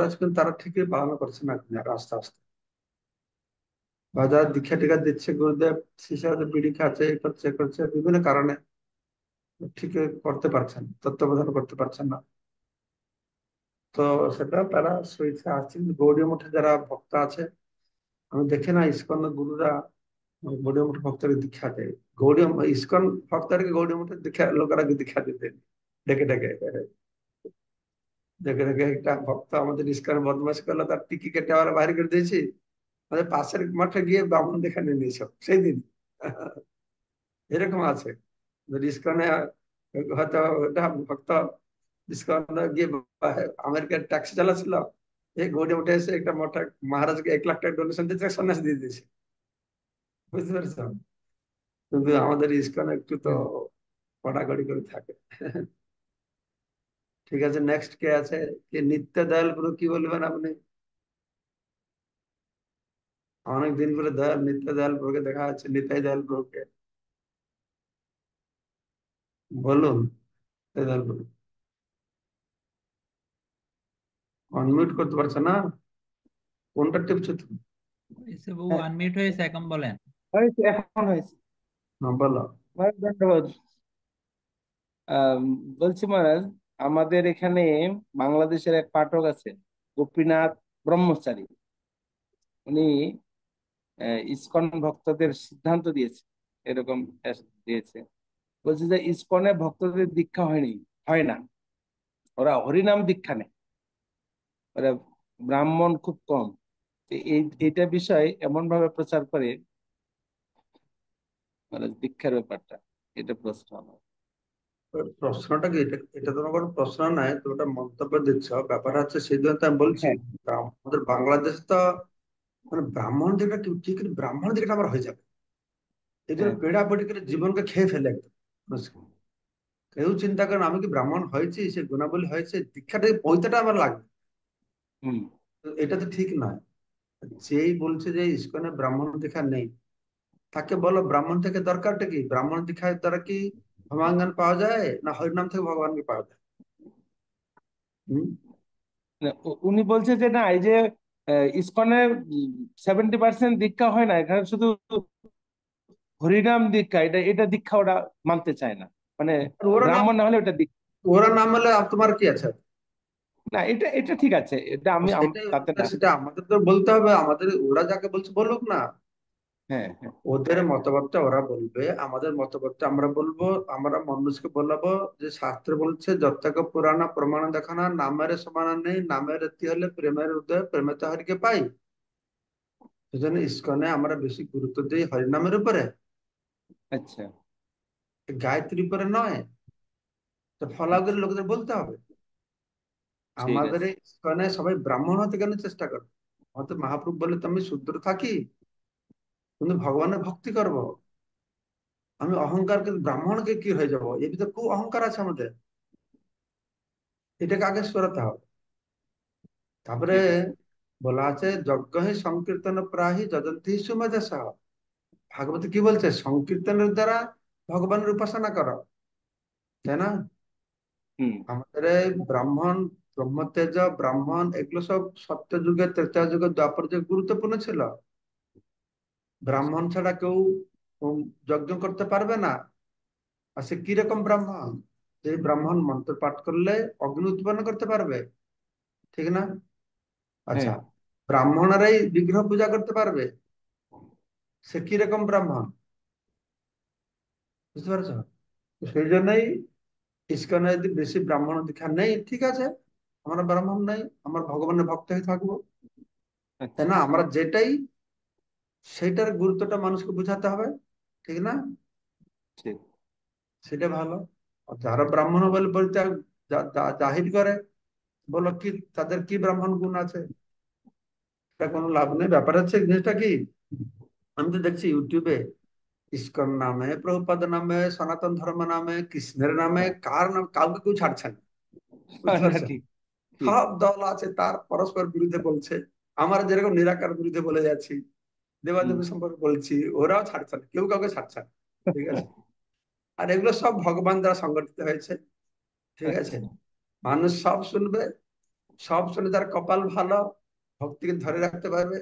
আছে করেন তারা ঠিকই পালন না আপনার আস্তে আস্তে বা যারা দীক্ষা টিকা দিচ্ছে গুরুদেব শিষ্যরা বিড়ি খাচ্ছে এ করছে করছে বিভিন্ন কারণে ঠিক করতে পারছেন তত্ত্বাবধান করতে পারছেন না তো সেটা তারা স্বেচ্ছা আসছেন গৌরী মঠে যারা ভক্ত আছে আমি দেখি না ইস্কন গুরুরা গৌরী মঠ ভক্তকে দীক্ষা দেয় গৌরী ইস্কন ভক্তকে গৌরী মঠে দীক্ষা লোকেরা দীক্ষা দিতেন ডেকে ডেকে দেখ রে একটা ভক্ত আমাদের ইসকরের বনবাস করল তার টিকিট ক্রিকেট এর বাইরে করে দিয়েছে আর 65 মাঠে গিয়ে বাউন্ড দেখালে নেছে সেই দিন এরকম আছে যে ইসকরের হতা ভক্ত ইসকরের গিয়ে আমেরিকার ট্যাক্সি চালাছিল এই গোডউটে এসে একটা মঠ মহারাজকে 1 লাখ টাকা ডোনেশন দিতে চনাস দি দিছে বুঝছorsun তবে আমাদের ইসকরের একটু তো পড়া গড়ি করে থাকে ঠিক আছে নেক্সট কে আছে কে নিত্য দয়াল গুরু কি বলবেন আপনি অনেক দিন পরে দয়াল নিত্য দয়াল দেখা যাচ্ছে নিতাই দয়াল প্রভুকে বলুন দয়াল প্রভু আনমিউট করতে পারছো না কোনটা টিপছো তুমি এসে বাবু আনমিউট হয়েছে এখন বলেন হয়েছে এখন হয়েছে হ্যাঁ বলো ধন্যবাদ বলছি মহারাজ আমাদের এখানে বাংলাদেশের এক পাঠক আছে গোপীনাথ ব্রহ্মচারী উনি ইস্কন ভক্তদের সিদ্ধান্ত দিয়েছে এরকম দিয়েছে বলছে যে ইস্কনে ভক্তদের দীক্ষা হয়নি হয় না ওরা হরিনাম দীক্ষা নেয় ওরা ব্রাহ্মণ খুব কম এইটা বিষয় এমন ভাবে প্রচার করে মানে দীক্ষার ব্যাপারটা এটা প্রশ্ন আমার প্রশ্নটা কি এটা তোমার কোনো প্রশ্ন নাই তুমি একটা মন্তব্য দিচ্ছ ব্যাপার হচ্ছে সেই জন্য আমি বলছি হ্যাঁ। আমাদের বাংলাদেশ তো মানে ব্রাহ্মণ যেটা ঠিক ব্রাহ্মণ যেটা আমার হয়ে যাবে এই জন্য হ্যাঁ। পেড়াপড়ি করে জীবনকে খেয়ে ফেলে একদম কেউ চিন্তা করেন আমি কি ব্রাহ্মণ হয়েছি সে গুণাবলী হয়েছে দীক্ষাটা পৈতাটা আমার লাগবে এটা তো ঠিক নয় যেই বলছে যে ইস্কনে ব্রাহ্মণ দীক্ষা নেই তাকে বলো ব্রাহ্মণ থেকে দরকারটা কি ব্রাহ্মণ দীক্ষার দ্বারা কি ভগবান পাওয়া যায় না হরিনাম থেকে ভগবানকে পাওয়া যায় উনি বলছে যে না এই যে ইসকনে সেভেন্টি পার্সেন্ট দীক্ষা হয় না এখানে শুধু হরিনাম দীক্ষা এটা এটা দীক্ষা ওরা মানতে চায় না মানে ব্রাহ্মণ না হলে ওটা দীক্ষা ওরা নাম হলে তোমার কি আছে না এটা এটা ঠিক আছে এটা আমি সেটা আমাদের তো বলতে হবে আমাদের ওরা যাকে বলছে বলুক না হ্যাঁ হ্যাঁ ওদের মতবাদটা ওরা বলবে আমাদের মতবাদটা আমরা বলবো আমরা মানুষকে বলাবো যে শাস্ত্র বলছে যতক পুরানো প্রমাণ দেখানো নামের সমান নেই নামের এটি হলে প্রেমের উদয় প্রেমে হরিকে পাই সেজন্য ইস্কনে আমরা বেশি গুরুত্ব দিই হরিনামের উপরে আচ্ছা গায়ত্রীর উপরে নয় তো ফলাদের আচ্ছা। লোকদের বলতে হবে আমাদের ইস্কনে সবাই ব্রাহ্মণ হতে কেন চেষ্টা করো আমাদের মহাপ্রভু বলে তো আমি শূদ্র থাকি କିନ୍ତୁ ভগবানের ভক্তি করব আমি অহংকার ব্রাহ্মণকে কি হয়ে যাব এ ভিতরে খুব অহংকার আছে আমাদের এটাকে আগে সরাতে হবে তারপরে বলা আছে যজ্ঞ হি সংকীর্তন প্রাহী যজন্তি সুমেধস ভাগবত কি বলছে সংকীর্তনের দ্বারা ভগবানের উপাসনা কর তাই না আমাদের ব্রাহ্মণ ব্রহ্মতেজ ব্রাহ্মণ এগুলো সব সত্য যুগে ত্রেতা যুগে দ্বাপর যুগে গুরুত্বপূর্ণ ছিল ব্রাহ্মণ ছাড়া কেউ যজ্ঞ করতে পারবে না আর সে কিরকম ব্রাহ্মণ যে ব্রাহ্মণ মন্ত্র পাঠ করলে অগ্নি উৎপন্ন করতে পারবে ঠিক না আচ্ছা হ্যাঁ। ব্রাহ্মণরাই বিগ্রহ পূজা করতে পারবে সে কিরকম ব্রাহ্মণ বুঝতে পারছ সেই জন্যই ইস্কনে যদি বেশি ব্রাহ্মণ দীক্ষা নেই ঠিক আছে আমরা ব্রাহ্মণ নাই আমার ভগবানের ভক্ত হয়ে থাকবো আচ্ছা। তাই না আমরা যেটাই সেটার গুরুত্বটা মানুষকে বুঝাতে হবে ঠিক না সেটা ভালো যারা আচ্ছা, ব্রাহ্মণ বলে পরিত্যাগ জাহির করে বলো কি তাদের কি ব্রাহ্মণ গুণ আছে এটা কোনো লাভ নেই ব্যাপার হচ্ছে জিনিসটা কি আমি তো দেখছি ইউটিউবে ইস্কন নামে প্রভুপাদ নামে সনাতন ধর্ম নামে কৃষ্ণের নামে কার নাম কাউকে কেউ ছাড়ছেন হ্যাঁ, হ্যাঁ, সব দল আছে তার পরস্পর বিরুদ্ধে বলছে আমার যেরকম নিরাকার বিরুদ্ধে বলে যাচ্ছি দেবাদেবী সম্পর্কে বলছি ওরাও ছাড়ছে না কেউ কাউকে ছাড়ছে না ঠিক আছে <laughs> আর এগুলো সব ভগবান দ্বারা সংগঠিত হয়েছে ঠিক আছে আচ্ছা। মানুষ সব শুনবে সব শুনে তার কপাল ভালো ভক্তিকে ধরে রাখতে পারবে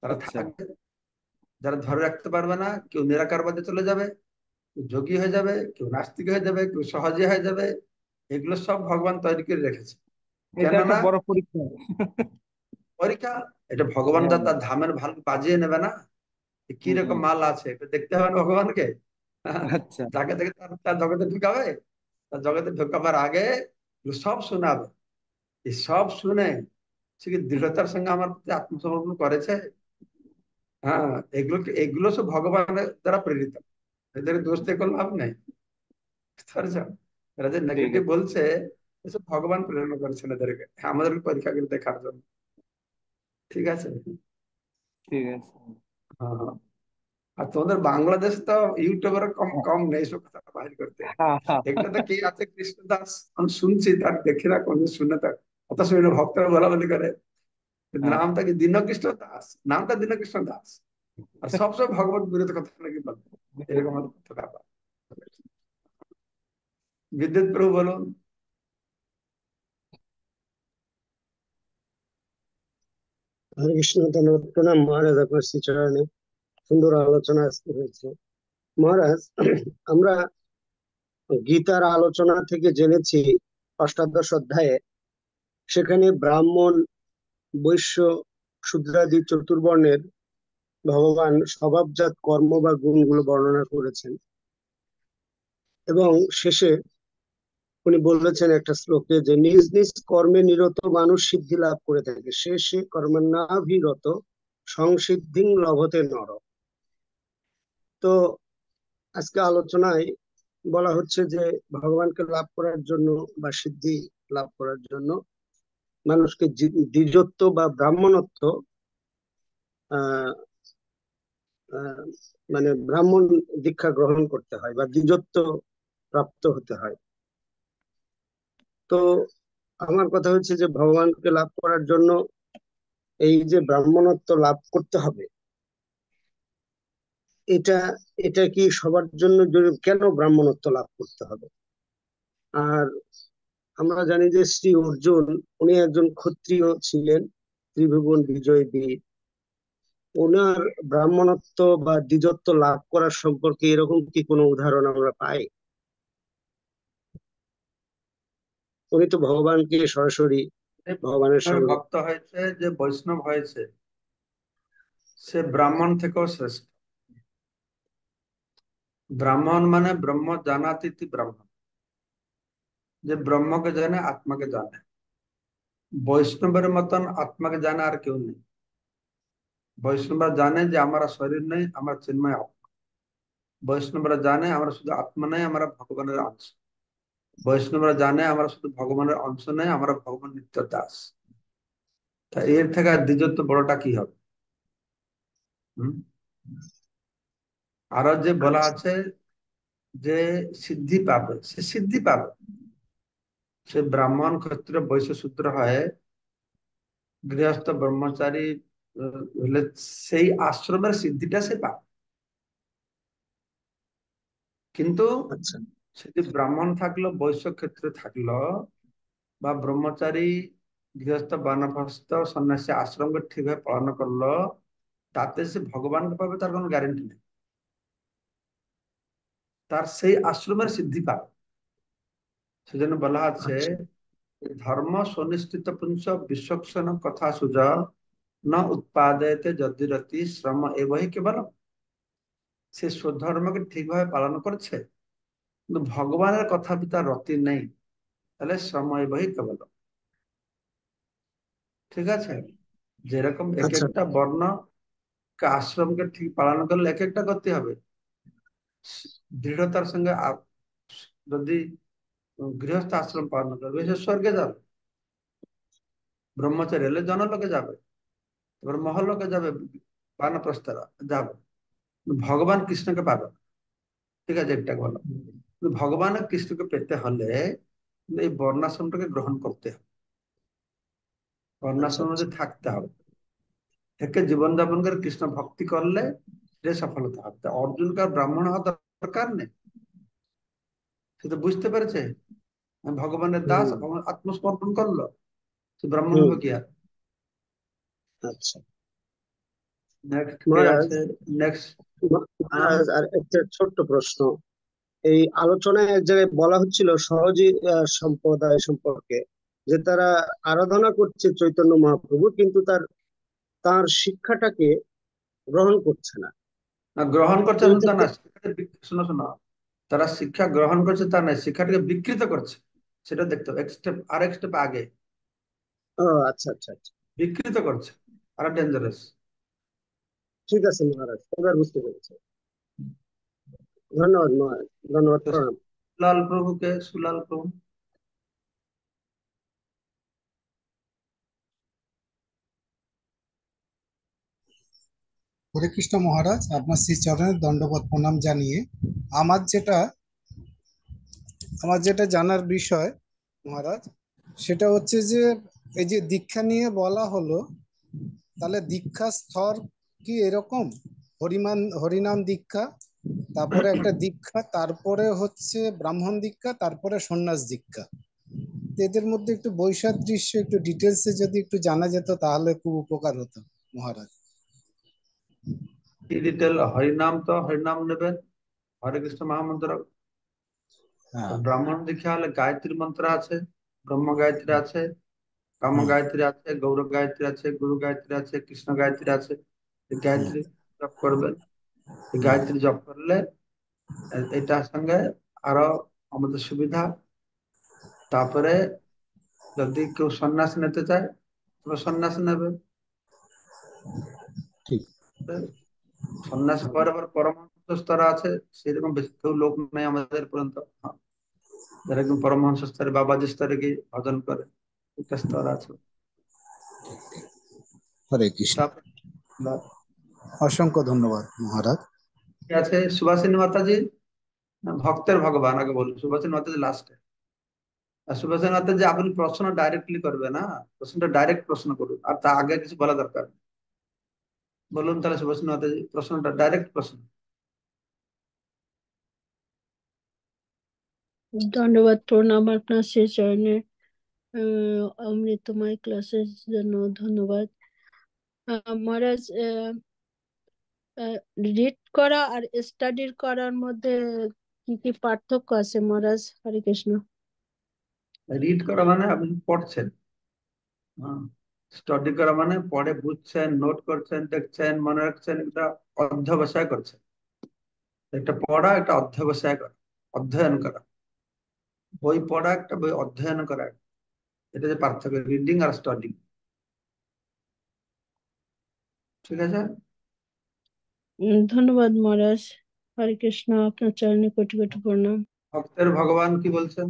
তারা আচ্ছা। থাকবে যারা ধরে রাখতে পারবে না কেউ নিরাকারবাদে চলে যাবে কেউ যোগী হয়ে যাবে কেউ নাস্তিক হয়ে যাবে কেউ সহজে হয়ে যাবে এগুলো সব ভগবান তৈরি করে রেখেছে কেননা পরীক্ষা এটা ভগবান যা হ্যাঁ। তার ধামের ভাল বাজিয়ে নেবে না কিরকম মাল আছে দেখতে হবে ভগবানকে তাকে আচ্ছা। দেখে তার জগতে ঢুকাবে তার জগতে ঢুকাবার আগে সব শোনাবে এই সব শুনে সে কি দৃঢ়তার সঙ্গে আমার প্রতি আত্মসমর্পণ করেছে হ্যাঁ এগুলো এগুলো সব ভগবানের দ্বারা প্রেরিত এদের দোষ দিয়ে কোনো লাভ নেই বলছে এসব ভগবান প্রেরণা করেছেন এদেরকে হ্যাঁ, আমাদের পরীক্ষা করে দেখার জন্য ঠিক আছে ঠিক আছে হ্যাঁ। আর তোমাদের বাংলাদেশ তো ইউটিউবার কম কম নেই সব কথা বাহির করতে হ্যাঁ, হ্যাঁ, একটা তো কে আছে কৃষ্ণদাস আমি শুনছি তার দেখি না কোন শুনে তার কথা শুনে ভক্তরা বলা বলি করে নামটা কি দীনকৃষ্ণ দাস নামটা দীনকৃষ্ণ দাস আর সবসময় ভগবত বিরত কথা নাকি বলবো এরকম বিদ্যুৎ প্রভু বলুন হরে কৃষ্ণ ধন্যবাদ প্রণাম মহারাজ আপনার শ্রীচরণে সুন্দর আলোচনা আজকে হয়েছে মহারাজ আমরা গীতার আলোচনা থেকে জেনেছি অষ্টাদশ অধ্যায়ে সেখানে ব্রাহ্মণ বৈশ্য শুদ্রাদি চতুর্বর্ণের ভগবান স্বভাবজাত কর্ম বা গুণগুলো বর্ণনা করেছেন এবং শেষে উনি বলেছেন একটা শ্লোকে যে নিজ নিজ কর্মে নিরত মানুষ সিদ্ধি লাভ করে থাকে সে সে কর্মান্নাভিরত সংসিদ্ধিং লভতে নর তো আজকে আলোচনায় বলা হচ্ছে যে ভগবানকে লাভ করার জন্য বা সিদ্ধি লাভ করার জন্য মানুষকে দ্বিজত্ব বা ব্রাহ্মণত্ব মানে ব্রাহ্মণ দীক্ষা গ্রহণ করতে হয় বা দ্বিজত্ব প্রাপ্ত হতে হয় তো আমার কথা হচ্ছে যে ভগবানকে লাভ করার জন্য এই যে ব্রাহ্মণত্ব লাভ করতে হবে এটা এটা কি সবার জন্য কেন ব্রাহ্মণত্ব লাভ করতে হবে আর আমরা জানি যে শ্রী অর্জুন উনি একজন ক্ষত্রিয় ছিলেন ত্রিভুবন বিজয় বীর ওনার ব্রাহ্মণত্ব বা দ্বিজত্ব লাভ করার সম্পর্কে এরকম কি কোনো উদাহরণ আমরা পাই উনি তো ভগবানকে সরাসরি ভগবানের সঙ্গে ভক্ত হয়েছে যে বৈষ্ণব হয়েছে সে ব্রাহ্মণ থেকেও শ্রেষ্ঠ ব্রাহ্মণ মানে ব্রহ্ম জানাতীতি ব্রাহ্মণ যে ব্রহ্মকে জানে আত্মাকে জানে বৈষ্ণবের মতন আত্মাকে জানে আর কেউ নেই বৈষ্ণবরা জানে যে আমরা শরীর নেই আমরা চিন্ময় আত্মা বৈষ্ণবরা জানে আমরা শুধু আত্মা নেই আমরা ভগবানের অংশ বৈষ্ণবরা জানে আমরা শুধু ভগবানের অংশ নেই আমরা ভগবান নিত্য দাস তা এর থেকে আর দ্বিজত্ব বড়টা কি হবে হম আরো যে বলা আচ্ছা। আছে যে সিদ্ধি পাবে সে সিদ্ধি পাবে সে ব্রাহ্মণ ক্ষত্র বৈশ্য সূত্র হয় গৃহস্থ ব্রহ্মচারী হলে সেই আশ্রমের সিদ্ধিটা সে পাবে কিন্তু আচ্ছা। সেটি ব্রাহ্মণ থাকলো বৈশ্য ক্ষেত্রে থাকলো বা ব্রহ্মচারী গৃহস্থ বানভস্ত সন্ন্যাসী আশ্রমকে ঠিকভাবে পালন করলো তাতে সে ভগবান পাবে তার কোন গ্যারেন্টি নেই তার সেই আশ্রমের সিদ্ধি পাবে সেজন্য বলা আছে আচ্ছা। ধর্ম সুনিশ্চিত পুঞ্চ বিশ্বক্ষণ কথা সুজ না যদি রতি শ্রম এবহি কেবল সে স্বধর্মকে ঠিকভাবে পালন করছে কিন্তু ভগবানের কথা ବି ତା ରତି ନାହିଁ তাহলে সময় বহি কেবল ঠিক আছে যেরকম আচ্ছা। এক একটা বর্ণ আশ্রমকে ঠিক পালন করলে এক একটা করতে হবে দৃঢ়তার সঙ্গে যদি গৃহস্থ আশ্রম পালন করবে সে স্বর্গে যাবে ব্রহ্মচারী হলে জনলোকে যাবে তারপর মহলোকে যাবে বানপ্রস্তারা যাবে ভগবান কৃষ্ণকে পাবে ঠিক আছে একটা বলো ভগবান কৃষ্ণকে পেতে হলে এই বর্ণাশ্রমটাকে গ্রহণ করতে হবে বর্ণাশ্রম আচ্ছা, আচ্ছা। থাকতে হবে থেকে জীবনযাপন করে কৃষ্ণ ভক্তি করলে সে সফলতা হবে অর্জুনকার ব্রাহ্মণ হওয়া দরকার নেই সে তো বুঝতে পেরেছে ভগবানের দাস আত্মসমর্পণ করলো সে ব্রাহ্মণ হবে কি আর আচ্ছা নেক্সট নেক্সট আর একটা ছোট্ট প্রশ্ন এই আলোচনায় এক জায়গায় বলা হচ্ছিল সহজী সম্প্রদায় সম্পর্কে যে তারা আরাধনা করছে চৈতন্য মহাপ্রভু কিন্তু তার তার শিক্ষাটাকে গ্রহণ করছে না গ্রহণ করছে শোনো শোনো তারা শিক্ষা গ্রহণ করছে তা নাই শিক্ষাটাকে বিকৃত করছে সেটা দেখতে এক স্টেপ আর এক স্টেপ আগে ও আচ্ছা আচ্ছা আচ্ছা বিকৃত করছে আর ডেঞ্জারাস ঠিক আছে মহারাজ এবার বুঝতে পেরেছি ধন্যবাদ ধন্যবাদ প্রণাম লাল প্রভুকে সুলাল প্রভু হরে কৃষ্ণ মহারাজ আপনার শ্রী চরণের দণ্ডপথ প্রণাম জানিয়ে আমার যেটা আমার যেটা জানার বিষয় মহারাজ সেটা হচ্ছে যে এই যে দীক্ষা নিয়ে বলা হলো তাহলে দীক্ষা স্তর কি এরকম হরিমান হরিনাম দীক্ষা তারপরে একটা দীক্ষা তারপরে হচ্ছে ব্রাহ্মণ দীক্ষা তারপরে সন্ন্যাস দীক্ষা এদের মধ্যে একটু বৈসাদৃশ্য একটু ডিটেলসে যদি একটু জানা যেত তাহলে খুব উপকার হতো মহারাজ ডিটেল হরিনাম তো হরিনাম নেবেন হরে কৃষ্ণ মহামন্ত্র হ্যাঁ। ব্রাহ্মণ দীক্ষা হলে গায়ত্রী মন্ত্র আছে ব্রহ্ম গায়ত্রী আছে কাম হ্যাঁ। গায়ত্রী আছে গৌরব গায়ত্রী আছে গুরু গায়ত্রী আছে কৃষ্ণ গায়ত্রী আছে গায়ত্রী হ্যাঁ। করবেন গায়ত্রী জপ করলে এটার সঙ্গে আরো আমাদের সুবিধা তারপরে যদি কেউ সন্ন্যাস নিতে চায় তবে সন্ন্যাস নেবে সন্ন্যাস করার পরমহংস স্তর আছে সেরকম বেশি কেউ লোক নেই আমাদের পর্যন্ত যারা পরমহংস স্তরে বাবাজি স্তরে গিয়ে ভজন করে একটা স্তর আছে হরে কৃষ্ণ অসংখ্য ধন্যবাদ মহারাজ ঠিক আছে সুভাষিন মাতাজি ভক্তের ভগবান আগে বলুন সুভাষিন মাতাজি লাস্টে আর মাতাজি আপনি প্রশ্ন ডাইরেক্টলি করবে না প্রশ্নটা ডাইরেক্ট প্রশ্ন করুন আর তা আগে কিছু বলা দরকার বলুন তাহলে সুভাষিন মাতাজি প্রশ্নটা ডাইরেক্ট প্রশ্ন ধন্যবাদ প্রণাম আপনার সে চরণে অমৃতময় ক্লাসের জন্য ধন্যবাদ মহারাজ রিড করা আর স্টাডি করার মধ্যে কি কি পার্থক্য আছে মহারাজ হরে কৃষ্ণ রিড করা মানে আপনি পড়ছেন স্টাডি হ্যাঁ। করা মানে পড়ে বুঝছেন নোট করছেন দেখছেন মনে রাখছেন এটা অধ্যবসায় করছেন একটা পড়া একটা অধ্যবসায় করা অধ্যয়ন করা বই পড়া একটা বই অধ্যয়ন করা এটা যে পার্থক্য রিডিং আর স্টাডিং ঠিক আছে ধন্যবাদ মহারাজ হরে কৃষ্ণ আপনার চরণে কোটি কোটি প্রণাম ভক্তের ভগবান কি বলছেন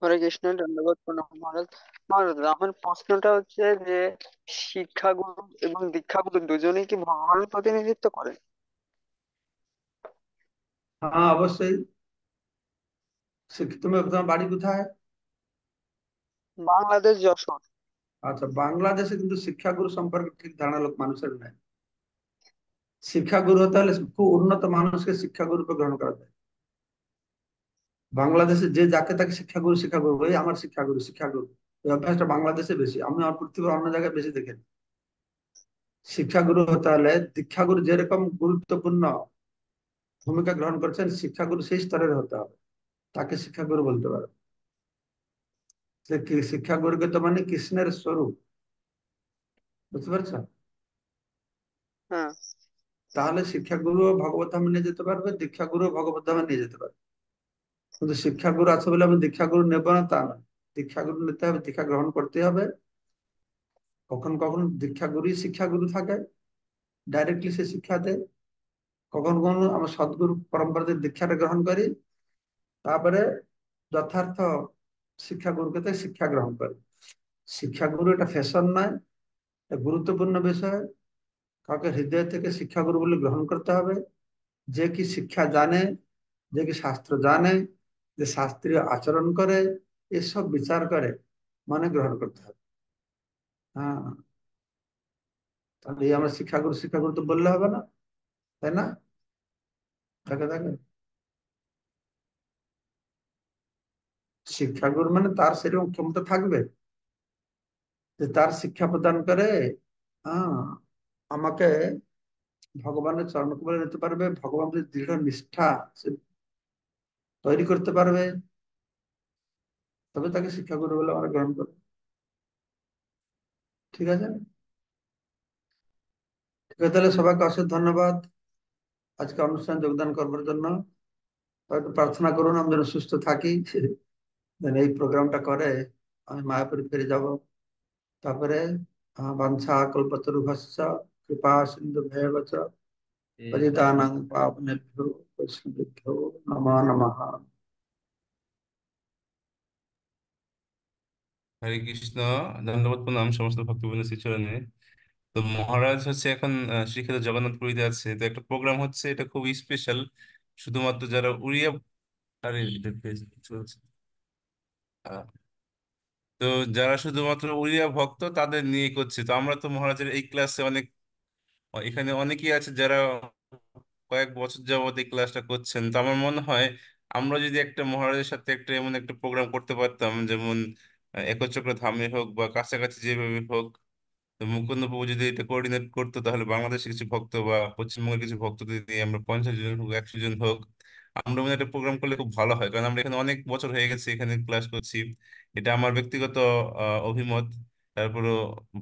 হরে কৃষ্ণ ধন্যবাদ প্রণাম মহারাজ মহারাজ আমার প্রশ্নটা হচ্ছে যে শিক্ষাগুরু এবং দীক্ষাগুরু দুজনেই কি ভগবানের প্রতিনিধিত্ব করেন হ্যাঁ অবশ্যই শিক্ষিত বাড়ি কোথায় বাংলাদেশ যশোর আচ্ছা বাংলাদেশে কিন্তু শিক্ষাগুরু সম্পর্কে ঠিক ধারণা লোক মানুষের নাই শিক্ষাগুরু তাহলে হলে খুব উন্নত মানুষকে শিক্ষাগুরুকে গ্রহণ করা যায় বাংলাদেশে যে যাকে তাকে শিক্ষাগুরু শিক্ষাগুরু ওই আমার শিক্ষাগুরু শিক্ষাগুরু এই অভ্যাসটা বাংলাদেশে বেশি আমি আমার পৃথিবীর অন্য জায়গায় বেশি দেখিনি শিক্ষাগুরু তাহলে হলে দীক্ষাগুরু যেরকম গুরুত্বপূর্ণ ভূমিকা গ্রহণ করছেন শিক্ষাগুরু সেই স্তরের হতে হবে তাকে শিক্ষাগুরু বলতে পারে সে শিক্ষা গুরুকে তো মানে কৃষ্ণের স্বরূপ বুঝতে পারছ তাহলে শিক্ষা গুরু ভগবত ধামে নিয়ে যেতে পারবে দীক্ষা গুরু ভগবত ধামে নিয়ে যেতে পারবে কিন্তু শিক্ষা গুরু আছে বলে আমি দীক্ষা গুরু নেব না তা না দীক্ষা গুরু নিতে হবে দীক্ষা গ্রহণ করতে হবে কখন কখন দীক্ষা গুরুই শিক্ষা গুরু থাকে ডাইরেক্টলি সে শিক্ষা দেয় কখন কখন আমার সদ্গুরু পরম্পরাতে দীক্ষাটা গ্রহণ করি তারপরে যথার্থ শিক্ষাগুরুকে তাই শিক্ষা গ্রহণ করে শিক্ষাগুরু এটা ফ্যাশন নয় এটা গুরুত্বপূর্ণ বিষয় কাউকে হৃদয় থেকে শিক্ষাগুরু বলে গ্রহণ করতে হবে যে কি শিক্ষা জানে যে কি শাস্ত্র জানে যে শাস্ত্রীয় আচরণ করে এসব বিচার করে মানে গ্রহণ করতে হবে হ্যাঁ তাহলে আমরা শিক্ষাগুরু শিক্ষাগুরু তো বললে হবে না তাই না থাকে থাকে শিক্ষাগুরু মানে তার সেরকম ক্ষমতা থাকবে যে তার শিক্ষা প্রদান করে আমাকে ভগবানের চরণ কবলে নিতে পারবে ভগবান দৃঢ় নিষ্ঠা তৈরি করতে পারবে তবে তাকে শিক্ষাগুরু বলে আমরা গ্রহণ করবো ঠিক আছে ঠিক আছে তাহলে সবাইকে অশেষ ধন্যবাদ আজকে অনুষ্ঠান যোগদান করবার জন্য প্রার্থনা করুন আমরা যেন সুস্থ থাকি এই প্রোগ্রামটা করে আমি মায়াপুরে ফিরে যাব তারপরে বাঞ্ছা কল্পতরুভস্য কৃপা সিন্ধু পাবনেভ্যো হরে কৃষ্ণ ধন্যবাদ প্রণাম সমস্ত ভক্তবৃন্দ শ্রীচরণে তো মহারাজ হচ্ছে এখন শ্রীক্ষেত্র জগন্নাথ পুরীতে আছে তো একটা প্রোগ্রাম হচ্ছে এটা খুব স্পেশাল শুধুমাত্র যারা উড়িয়া আরে চলছে তো যারা শুধুমাত্র উড়িয়া ভক্ত তাদের নিয়ে করছে তো আমরা তো মহারাজের এই ক্লাসে অনেক এখানে অনেকেই আছে যারা কয়েক বছর যাবত এই ক্লাসটা করছেন তো আমার মনে হয় আমরা যদি একটা মহারাজের সাথে একটা এমন একটা প্রোগ্রাম করতে পারতাম যেমন একচক্র ধামে হোক বা কাছাকাছি যেভাবে হোক তো মুকুন্দ যদি এটা কোঅর্ডিনেট করতো তাহলে বাংলাদেশের কিছু ভক্ত বা পশ্চিমবঙ্গের কিছু ভক্তদের নিয়ে আমরা পঞ্চাশ জন হোক একশো জন হোক আমরা মনে একটা প্রোগ্রাম করলে খুব ভালো হয় কারণ আমরা এখানে অনেক বছর হয়ে গেছে এখানে ক্লাস করছি এটা আমার ব্যক্তিগত অভিমত তারপরে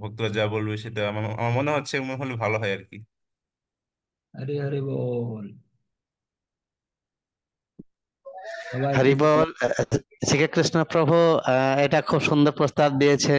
ভক্তরা যা বলবে সেটা আমার মনে হচ্ছে মনে হলে ভালো হয় আর কি আরে আরে বল হরি বল শ্রীকৃষ্ণ প্রভু এটা খুব সুন্দর প্রস্তাব দিয়েছে